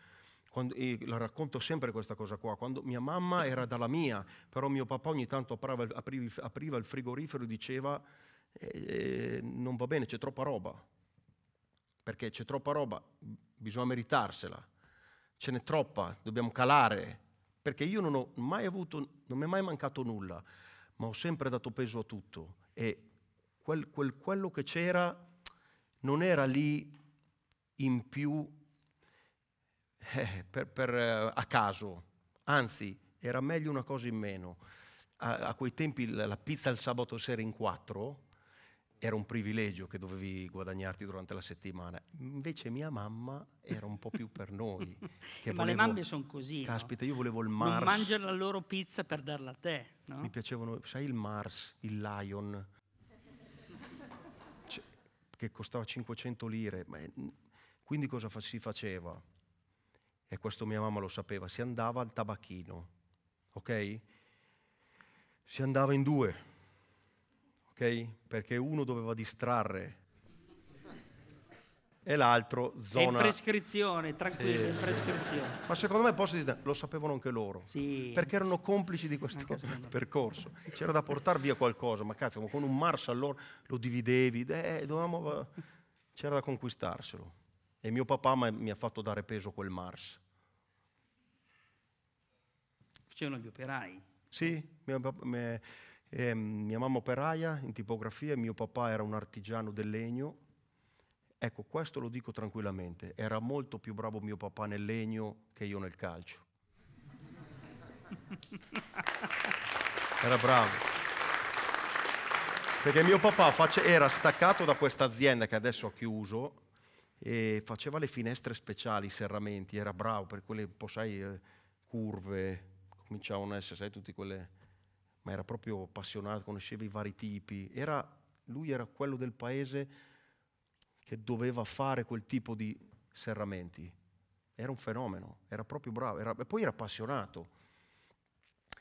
A: quando, la racconto sempre questa cosa qua, quando mia mamma era dalla mia, però mio papà ogni tanto apriva, apriva il frigorifero e diceva eh, non va bene, c'è troppa roba, perché c'è troppa roba, bisogna meritarsela, ce n'è troppa, dobbiamo calare, perché io non ho mai avuto, non mi è mai mancato nulla, ma ho sempre dato peso a tutto e quel, quel, quello che c'era non era lì in più eh, per, per, eh, a caso, anzi era meglio una cosa in meno. A, a quei tempi la, pizza il sabato sera in quattro era un privilegio che dovevi guadagnarti durante la settimana. Invece mia mamma era un po' più per noi. Ma volevo, le mamme sono così. Caspita, no? io volevo il Mars. Non mangiano
B: la loro pizza per darla a te. No? Mi
A: piacevano, sai, il Mars, il Lion, cioè, che costava 500 lire. Quindi cosa si faceva? e questo mia mamma lo sapeva, si andava al tabacchino, ok? Si andava in due, ok? Perché uno doveva distrarre e l'altro zona... In prescrizione, tranquillo, sì. prescrizione. Ma secondo me posso dire, lo sapevano anche loro, sì. perché erano complici di questo percorso. C'era da portare via qualcosa, ma cazzo, con un Marshall allora lo dividevi, eh, dovevamo... c'era da conquistarselo. E mio papà mi ha fatto dare peso quel Mars
B: facevano gli operai.
A: Sì, mia, mia, eh, mia mamma operaia in tipografia, mio papà era un artigiano del legno. Ecco, questo lo dico tranquillamente, era molto più bravo mio papà nel legno che io nel calcio. Era bravo. Perché mio papà face... era staccato da questa azienda che adesso ha chiuso e faceva le finestre speciali, i serramenti, era bravo per quelle sai, eh, curve, cominciavano a essere, sai, tutte quelle... ma era proprio appassionato, conosceva i vari tipi, era, lui era quello del paese che doveva fare quel tipo di serramenti, era un fenomeno, era proprio bravo, era... e poi era appassionato,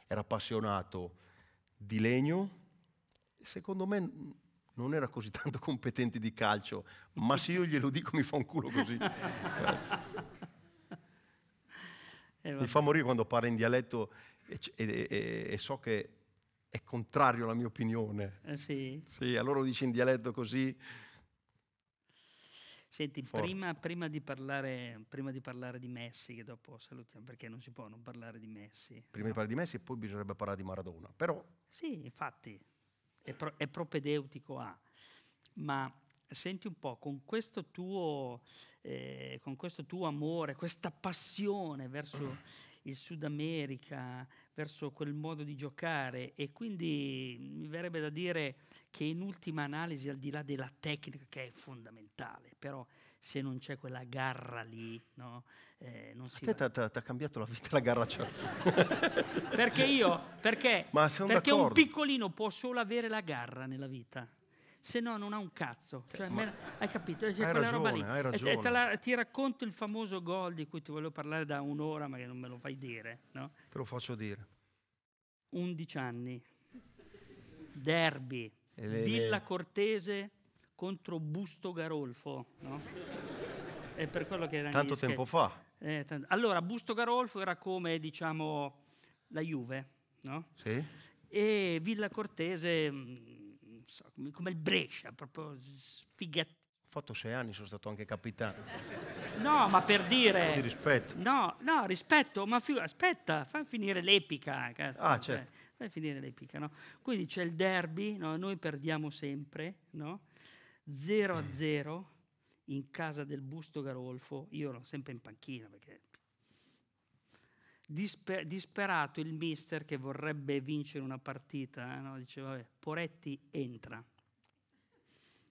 A: era appassionato di legno, secondo me non era così tanto competente di calcio, ma se io glielo dico mi fa un culo così. Eh, Mi fa morire quando parla in dialetto e, e, e, e, so che è contrario alla mia opinione. Eh, sì. sì, allora lo dice in dialetto così. Senti, prima,
B: prima, di parlare, prima, di parlare, di Messi, che dopo salutiamo, perché non si può non parlare di Messi.
A: Prima no. di parlare di Messi e poi bisognerebbe parlare di Maradona, però...
B: Sì, infatti, è, pro, è propedeutico a... Ma senti un po', con questo tuo, eh, con questo tuo amore, questa passione verso il Sud America, verso quel modo di giocare e quindi mi verrebbe da dire che in ultima analisi, al di là della tecnica che è fondamentale, però se non c'è quella garra lì, no? Eh, non si a te
A: ti ha cambiato la vita la garra cioè.
B: perché io, perché, perché un piccolino può solo avere la garra nella vita se no non ha un cazzo. Cioè, cioè Ma... me... hai capito? Cioè, hai quella ragione, roba lì. Hai ragione. E, e la... ti racconto il famoso gol di cui ti volevo parlare da un'ora, ma che non me lo fai dire. No? Te
A: lo faccio dire.
B: 11 anni, derby,
A: eh, le... Villa
B: Cortese contro Busto Garolfo. No? È per quello che era Tanto tempo fa. Eh, t- allora, Busto Garolfo era come, diciamo,
A: la Juve, no? Sì.
B: E Villa Cortese mm, so, come il Brescia, proprio
A: sfigatino. Ho fatto sei anni, sono stato anche capitano.
B: No, ma per dire... Un di rispetto. No, no, rispetto, ma fi... aspetta, fai finire l'epica, cazzo. Ah, certo. Fai finire l'epica, no? Quindi c'è il derby, no? noi perdiamo sempre, no? 0 a 0 in casa del Busto Garolfo, io ero sempre in panchina perché Disper- disperato il mister che vorrebbe vincere una partita, eh, no? dice vabbè, Poretti entra.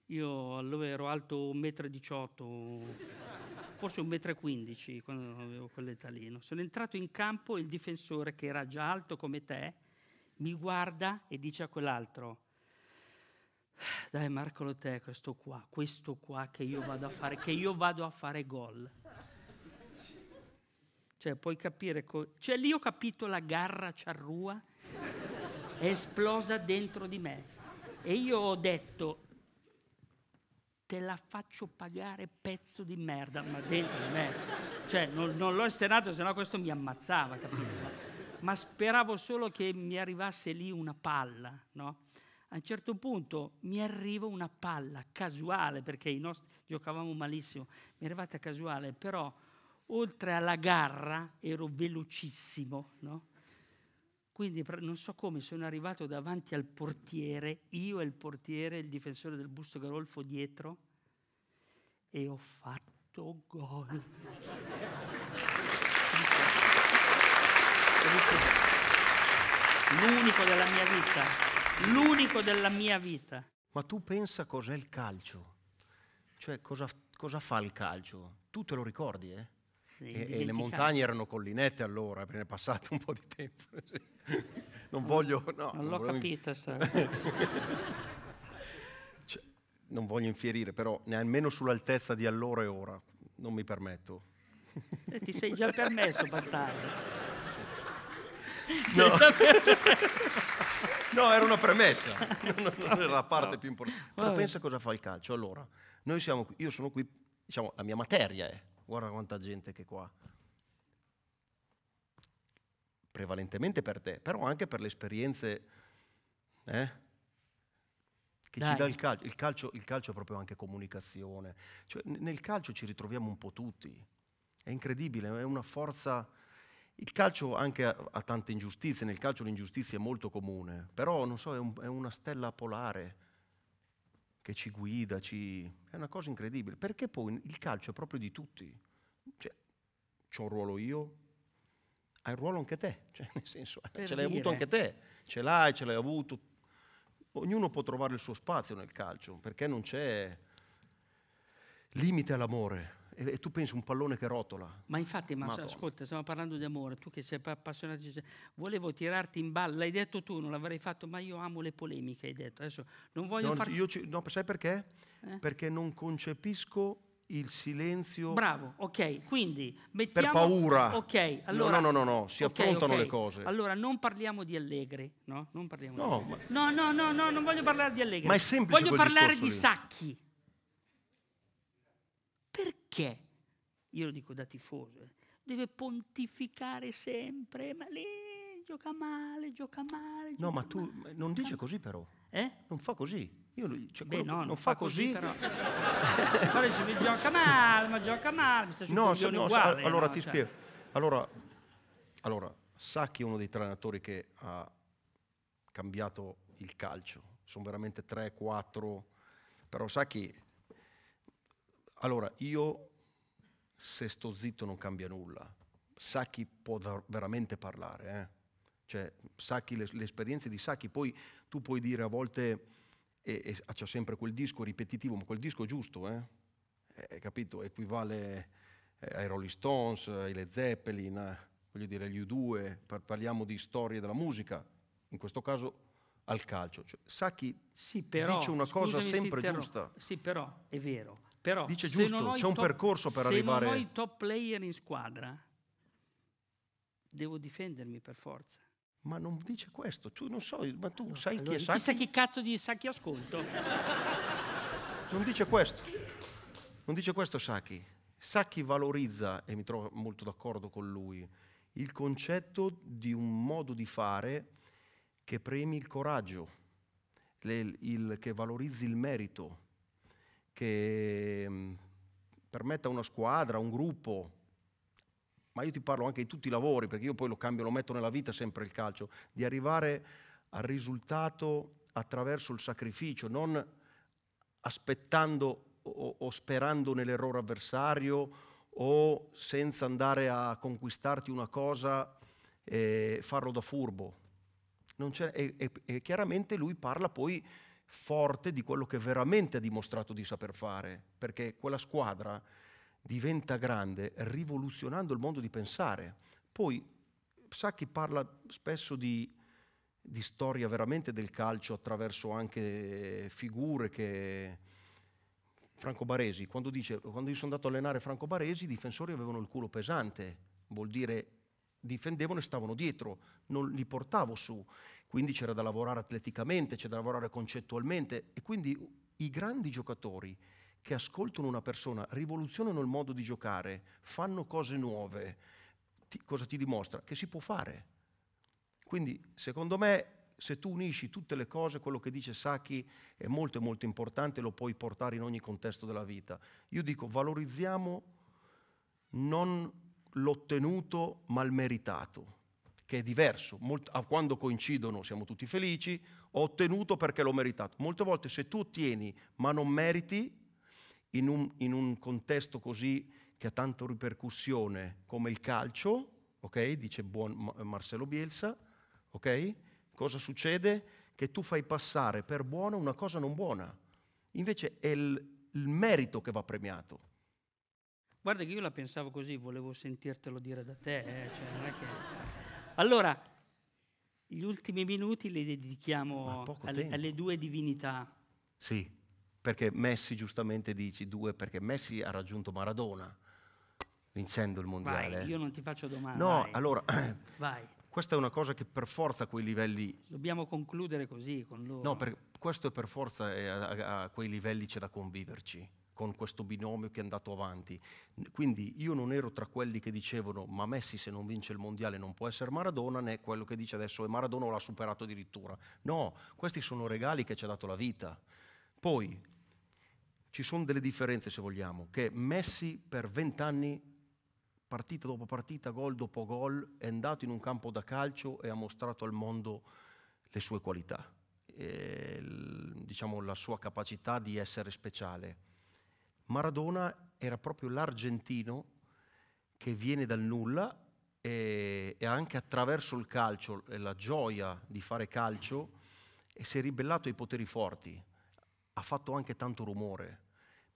B: Io allora ero alto 1,18 m, forse 1,15 m quando avevo quell'età lì. No? Sono entrato in campo e il difensore, che era già alto come te, mi guarda e dice a quell'altro, dai Marco lo te, questo qua, questo qua che io vado a fare, che io vado a fare gol. Cioè, puoi capire. Co- cioè, lì ho capito la garra charrua è esplosa dentro di me. E io ho detto, te la faccio pagare pezzo di merda, ma dentro di me. Cioè, non, non l'ho esterato, sennò questo mi ammazzava, capito? Ma speravo solo che mi arrivasse lì una palla, no? A un certo punto mi arriva una palla casuale, perché i nostri giocavamo malissimo, mi è arrivata casuale, però oltre alla garra, ero velocissimo, no? Quindi non so come sono arrivato davanti al portiere, io e il portiere, il difensore del busto Garolfo dietro, e ho fatto gol.
A: l'unico della mia vita, l'unico della mia vita. Ma tu pensa cos'è il calcio? Cioè cosa, cosa fa il calcio? Tu te lo ricordi, eh? e, e le montagne erano collinette allora, è passato un po' di tempo. non voglio... Ah, no, non, non l'ho voglio... capito, cioè, non voglio infierire, però nemmeno sull'altezza di allora e ora, non mi permetto.
B: E eh, ti sei già permesso, bastardo.
A: No. no. era una premessa, non, non era la parte no. più importante. Ma pensa cosa fa il calcio. Allora, noi siamo, io sono qui, diciamo, la mia materia è Guarda quanta gente che qua. Prevalentemente per te, però anche per le esperienze eh? che Dai. ci dà il calcio. il calcio. Il calcio è proprio anche comunicazione. Cioè, nel calcio ci ritroviamo un po' tutti. È incredibile, è una forza... Il calcio anche ha tante ingiustizie, nel calcio l'ingiustizia è molto comune, però non so, è, un, è una stella polare che ci guida, ci... è una cosa incredibile, perché poi il calcio è proprio di tutti. Cioè, c'ho un ruolo io, hai un ruolo anche te, cioè, nel senso, eh, per ce l'hai avuto anche te, ce l'hai, ce l'hai avuto. Ognuno può trovare il suo spazio nel calcio, perché non c'è limite all'amore e, tu pensi un pallone che rotola. Ma
B: infatti, ma ascolta, stiamo parlando di amore, tu che sei appassionato, volevo tirarti in ballo, l'hai detto tu, non l'avrei fatto, ma io amo le polemiche, hai detto. Adesso non voglio no, farti...
A: ci, no, sai perché? Eh? Perché non concepisco il silenzio. Bravo,
B: ok, quindi
A: mettiamo... Per paura. Ok, allora... No, no, no, no, si affrontano le cose.
B: Allora, non parliamo di Allegri, no? Non parliamo no, di Allegri. No, no, no, no, non voglio parlare di Allegri. Ma è semplice Voglio parlare di Sacchi perché, io lo dico da tifoso, eh. deve pontificare sempre, ma lì gioca male, gioca male. Gioca no, ma tu male, non dice cioè, così
A: però. Eh? Non fa così. Io, cioè, Beh, no, non, fa, fa così, così però.
B: però dice, gioca male,
A: ma gioca male,
B: mi sta no, se, no, uguale, se, allora no, ti cioè. spiego.
A: Allora, allora, Sacchi è uno dei tre allenatori che ha cambiato il calcio. Sono veramente 3, 4, però Sacchi allora, io se sto zitto non cambia nulla. Sacchi può veramente parlare, eh? cioè Sacchi, le, le, esperienze di Sacchi, poi tu puoi dire a volte, e, e c'è sempre quel disco ripetitivo, ma quel disco è giusto, eh? Eh, capito? Equivale eh, ai Rolling Stones, ai Led Zeppelin, eh, voglio dire agli U2, parliamo di storie della musica, in questo caso al calcio. Cioè, Sacchi sì, però, dice una cosa sempre giusta. Sì, però
B: è vero, però, Dice giusto, c'è top, un percorso per arrivare... Se non ho i top player in squadra, devo difendermi per forza.
A: Ma non dice questo, tu non so, ma tu no, sai chi è Sacchi? Chissà
B: chi cazzo di Sacchi ascolto.
A: non dice questo, non dice questo Sacchi. Sacchi valorizza, e mi trovo molto d'accordo con lui, il concetto di un modo di fare che premi il coraggio, le, il, che valorizzi il merito, che mm, permetta a una squadra, a un gruppo, ma io ti parlo anche di tutti i lavori, perché io poi lo cambio, lo metto nella vita sempre il calcio, di arrivare al risultato attraverso il sacrificio, non aspettando o, o sperando nell'errore avversario o senza andare a conquistarti una cosa e farlo da furbo. e, e, e chiaramente lui parla poi forte di quello che veramente ha dimostrato di saper fare, perché quella squadra diventa grande rivoluzionando il modo di pensare. Poi Sacchi parla spesso di, di storia veramente del calcio attraverso anche figure che... Franco Baresi, quando dice, quando io sono andato a allenare Franco Baresi, i difensori avevano il culo pesante, vuol dire difendevano e stavano dietro, non li portavo su. Quindi c'era da lavorare atleticamente, c'era da lavorare concettualmente e quindi i grandi giocatori che ascoltano una persona, rivoluzionano il modo di giocare, fanno cose nuove, ti, cosa ti dimostra? Che si può fare. Quindi secondo me se tu unisci tutte le cose, quello che dice Sacchi è molto molto importante, lo puoi portare in ogni contesto della vita. Io dico valorizziamo non l'ottenuto meritato, che è diverso. Molt- quando coincidono siamo tutti felici, ho ottenuto perché l'ho meritato. Molte volte se tu ottieni ma non meriti, in un, in un contesto così che ha tanto ripercussione come il calcio, okay? dice buon Marcello Bielsa, okay? cosa succede? Che tu fai passare per buona una cosa non buona. Invece è il, il merito che va premiato.
B: Guarda che io la pensavo così, volevo sentirtelo dire da te. Eh? Cioè, che... Allora, gli ultimi minuti li dedichiamo alle, alle, due divinità.
A: Sì, perché Messi giustamente dici due, perché Messi ha raggiunto Maradona vincendo il mondiale. Vai, io non ti faccio domande. No, vai. allora... Vai. Questa è una cosa che per forza a quei livelli...
B: Dobbiamo concludere così con loro. No, per,
A: questo è per forza, a, a, a quei livelli c'è da conviverci con questo binomio che è andato avanti. Quindi io non ero tra quelli che dicevano ma Messi se non vince il mondiale non può essere Maradona, né quello che dice adesso e Maradona o l'ha superato addirittura. No, questi sono regali che ci ha dato la vita. Poi ci sono delle differenze se vogliamo, che Messi per vent'anni partita dopo partita, gol dopo gol, è andato in un campo da calcio e ha mostrato al mondo le sue qualità, e, diciamo, la sua capacità di essere speciale Maradona era proprio l'argentino che viene dal nulla e, e anche attraverso il calcio e la gioia di fare calcio eh, si è ribellato ai poteri forti, ha fatto anche tanto rumore.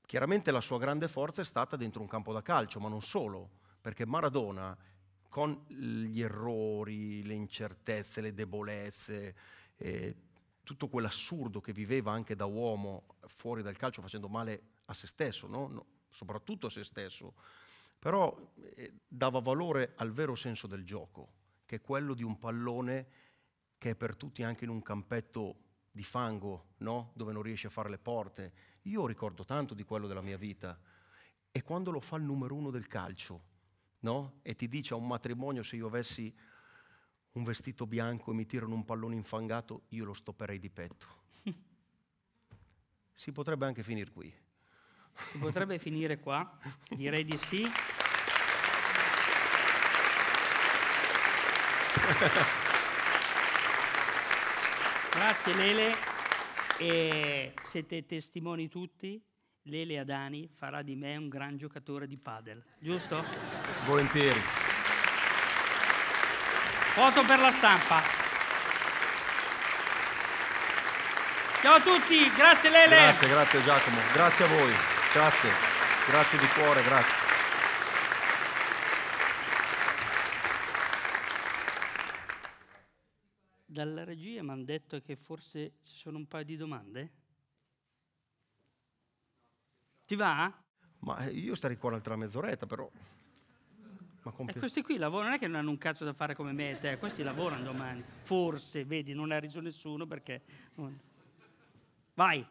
A: Chiaramente la sua grande forza è stata dentro un campo da calcio, ma non solo, perché Maradona con gli errori, le incertezze, le debolezze, eh, tutto quell'assurdo che viveva anche da uomo fuori dal calcio facendo male a se stesso, no? No, soprattutto a se stesso, però eh, dava valore al vero senso del gioco, che è quello di un pallone che è per tutti anche in un campetto di fango, no? dove non riesce a fare le porte. Io ricordo tanto di quello della mia vita. E quando lo fa il numero uno del calcio, no? e ti dice a un matrimonio se io avessi un vestito bianco e mi tirano un pallone infangato, io lo stopperei di petto. si potrebbe anche finire qui.
B: Potrebbe finire qua? Direi di sì. Grazie Lele. E siete testimoni tutti? Lele Adani farà di me un gran giocatore di padel,
A: giusto? Volentieri.
B: Foto per la stampa. Ciao a tutti, grazie
A: Lele. Grazie, grazie Giacomo, grazie a voi. Grazie, grazie di cuore, grazie.
B: Dalla regia mi hanno detto che forse ci sono un paio di domande. Ti
A: va? Ma eh, io starei qua un'altra mezz'oretta, però. E questi
B: qui lavorano, non è che non hanno un cazzo da fare come me e te, questi lavorano domani. Forse, vedi, non ha ragione nessuno perché... Vai!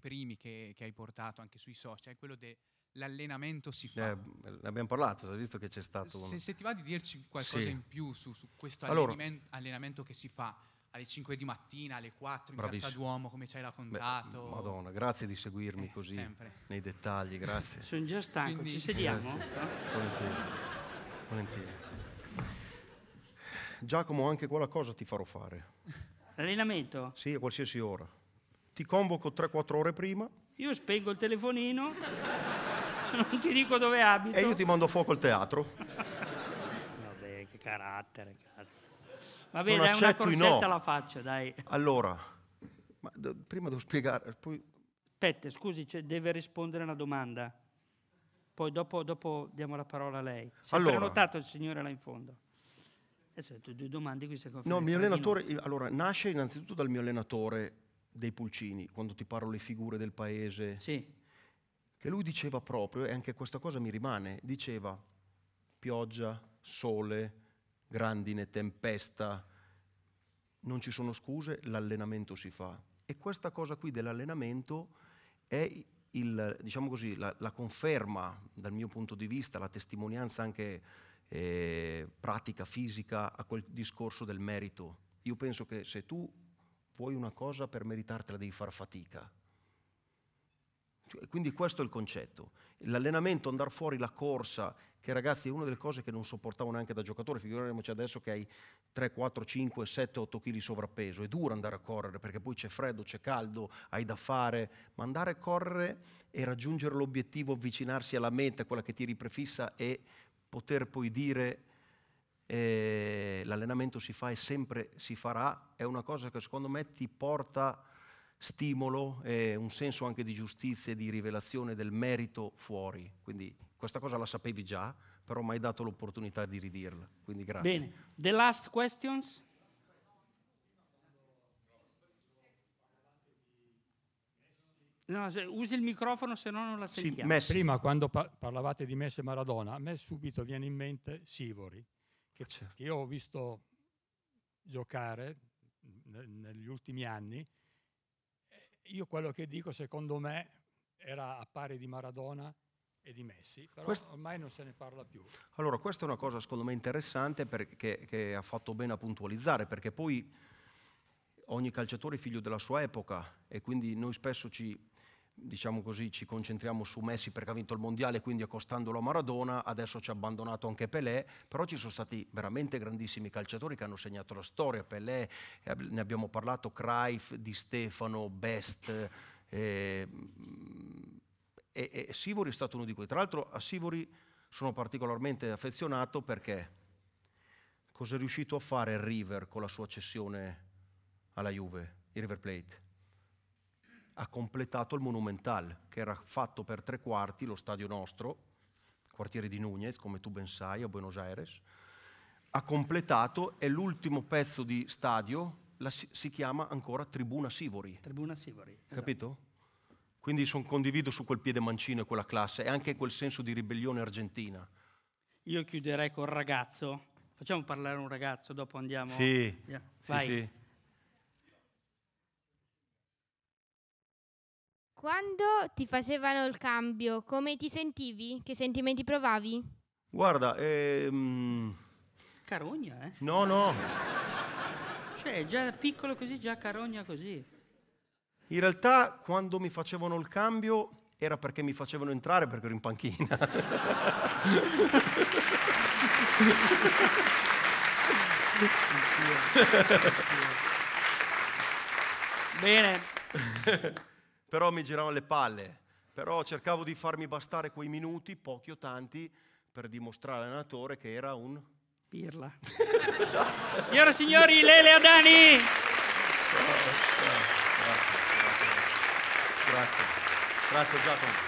A: primi che, che hai portato anche sui social, è quello dell'allenamento si fa. Eh, ne abbiamo parlato, hai visto che c'è stato... Se, se, ti va di dirci qualcosa sì. in più su, su questo allora, allenamento che si fa alle 5 di mattina, alle 4 in Bravissimo. Piazza Duomo, come ci hai raccontato. Beh, Madonna, grazie di seguirmi eh, così sempre. nei dettagli, grazie. Sono già stanco, Quindi... ci sediamo? Volentieri. Volentieri. Giacomo, anche quella cosa ti farò fare. Allenamento? Sì, a qualsiasi ora ti convoco 3-4 ore prima. Io spengo il
B: telefonino, non ti dico dove abito. E io ti mando
A: fuoco al teatro.
B: Vabbè, che carattere, cazzo. Vabbè, non dai una corsetta no. alla faccia, dai.
A: Allora, ma prima devo spiegare, poi... Aspetta, scusi, cioè, deve
B: rispondere a una domanda. Poi dopo, dopo diamo la parola a lei. Si allora, è prenotato il signore là in fondo. Adesso due domande qui se No, il mio allenatore,
A: allora, nasce innanzitutto dal mio allenatore dei pulcini, quando ti parlo le figure del paese, sì. che lui diceva proprio, e anche questa cosa mi rimane, diceva pioggia, sole, grandine, tempesta, non ci sono scuse, l'allenamento si fa. E questa cosa qui dell'allenamento è il, diciamo così, la, la, conferma, dal mio punto di vista, la testimonianza anche eh, pratica, fisica, a quel discorso del merito. Io penso che se tu vuoi una cosa per meritartela devi far fatica. Cioè, quindi questo è il concetto. L'allenamento, andare fuori, la corsa, che ragazzi è una delle cose che non sopportavo neanche da giocatore, figuriamoci adesso che hai 3, 4, 5, 7, 8 kg sovrappeso, è duro andare a correre perché poi c'è freddo, c'è caldo, hai da fare, ma andare a correre e raggiungere l'obiettivo, avvicinarsi alla mente, quella che ti riprefissa e poter poi dire eh, l'allenamento si fa e sempre si farà, è una cosa che secondo me ti porta stimolo e un senso anche di giustizia e di rivelazione del merito fuori. Quindi questa cosa la sapevi già, però mi hai dato l'opportunità di ridirla. Quindi grazie. Bene,
B: the last questions. No, usi il microfono, se no non la sentiamo. Sì, Prima, quando parlavate di Messi e Maradona, a me subito viene in mente Sivori che, certo. che io ho visto giocare negli
A: ultimi anni,
B: eh, io quello che dico secondo me era a pari di Maradona e di Messi, però Quest... ormai non se ne parla più.
A: Allora, questa è una cosa secondo me interessante perché, che ha fatto bene a puntualizzare, perché poi ogni calciatore è figlio della sua epoca e quindi noi spesso ci diciamo così, ci concentriamo su Messi perché ha vinto il mondiale, quindi accostandolo a Maradona, adesso ci ha abbandonato anche Pelé, però ci sono stati veramente grandissimi calciatori che hanno segnato la storia, Pelé, eh, ne abbiamo parlato, Cruyff, Di Stefano, Best, eh, e, e Sivori è stato uno di quei. Tra l'altro a Sivori sono particolarmente affezionato perché cosa è riuscito a fare River con la sua cessione alla Juve, il River Plate? ha completato il Monumental, che era fatto per tre quarti, lo stadio nostro, quartiere di Nunez, come tu ben sai, a Buenos Aires, ha completato e l'ultimo pezzo di stadio la, si, chiama ancora Tribuna Sivori.
B: Tribuna Sivori. Esatto. Capito?
A: Quindi son, condivido su quel piede mancino e quella classe e anche quel senso di ribellione argentina.
B: Io chiuderei col ragazzo. Facciamo parlare un ragazzo, dopo andiamo. Sì, yeah. sì, sì. Quando ti facevano il cambio, come ti sentivi? Che sentimenti provavi?
A: Guarda, ehm... Carogna, eh? No, no. cioè, già piccolo
B: così, già carogna così.
A: In realtà, quando mi facevano il cambio, era perché mi facevano entrare perché ero in panchina. Bene però mi giravano le palle, però cercavo di farmi bastare quei minuti, pochi o tanti, per dimostrare all'allenatore che era un... Pirla.
B: Signore e signori, Lele Adani!
A: Grazie, grazie, grazie, grazie Giacomo.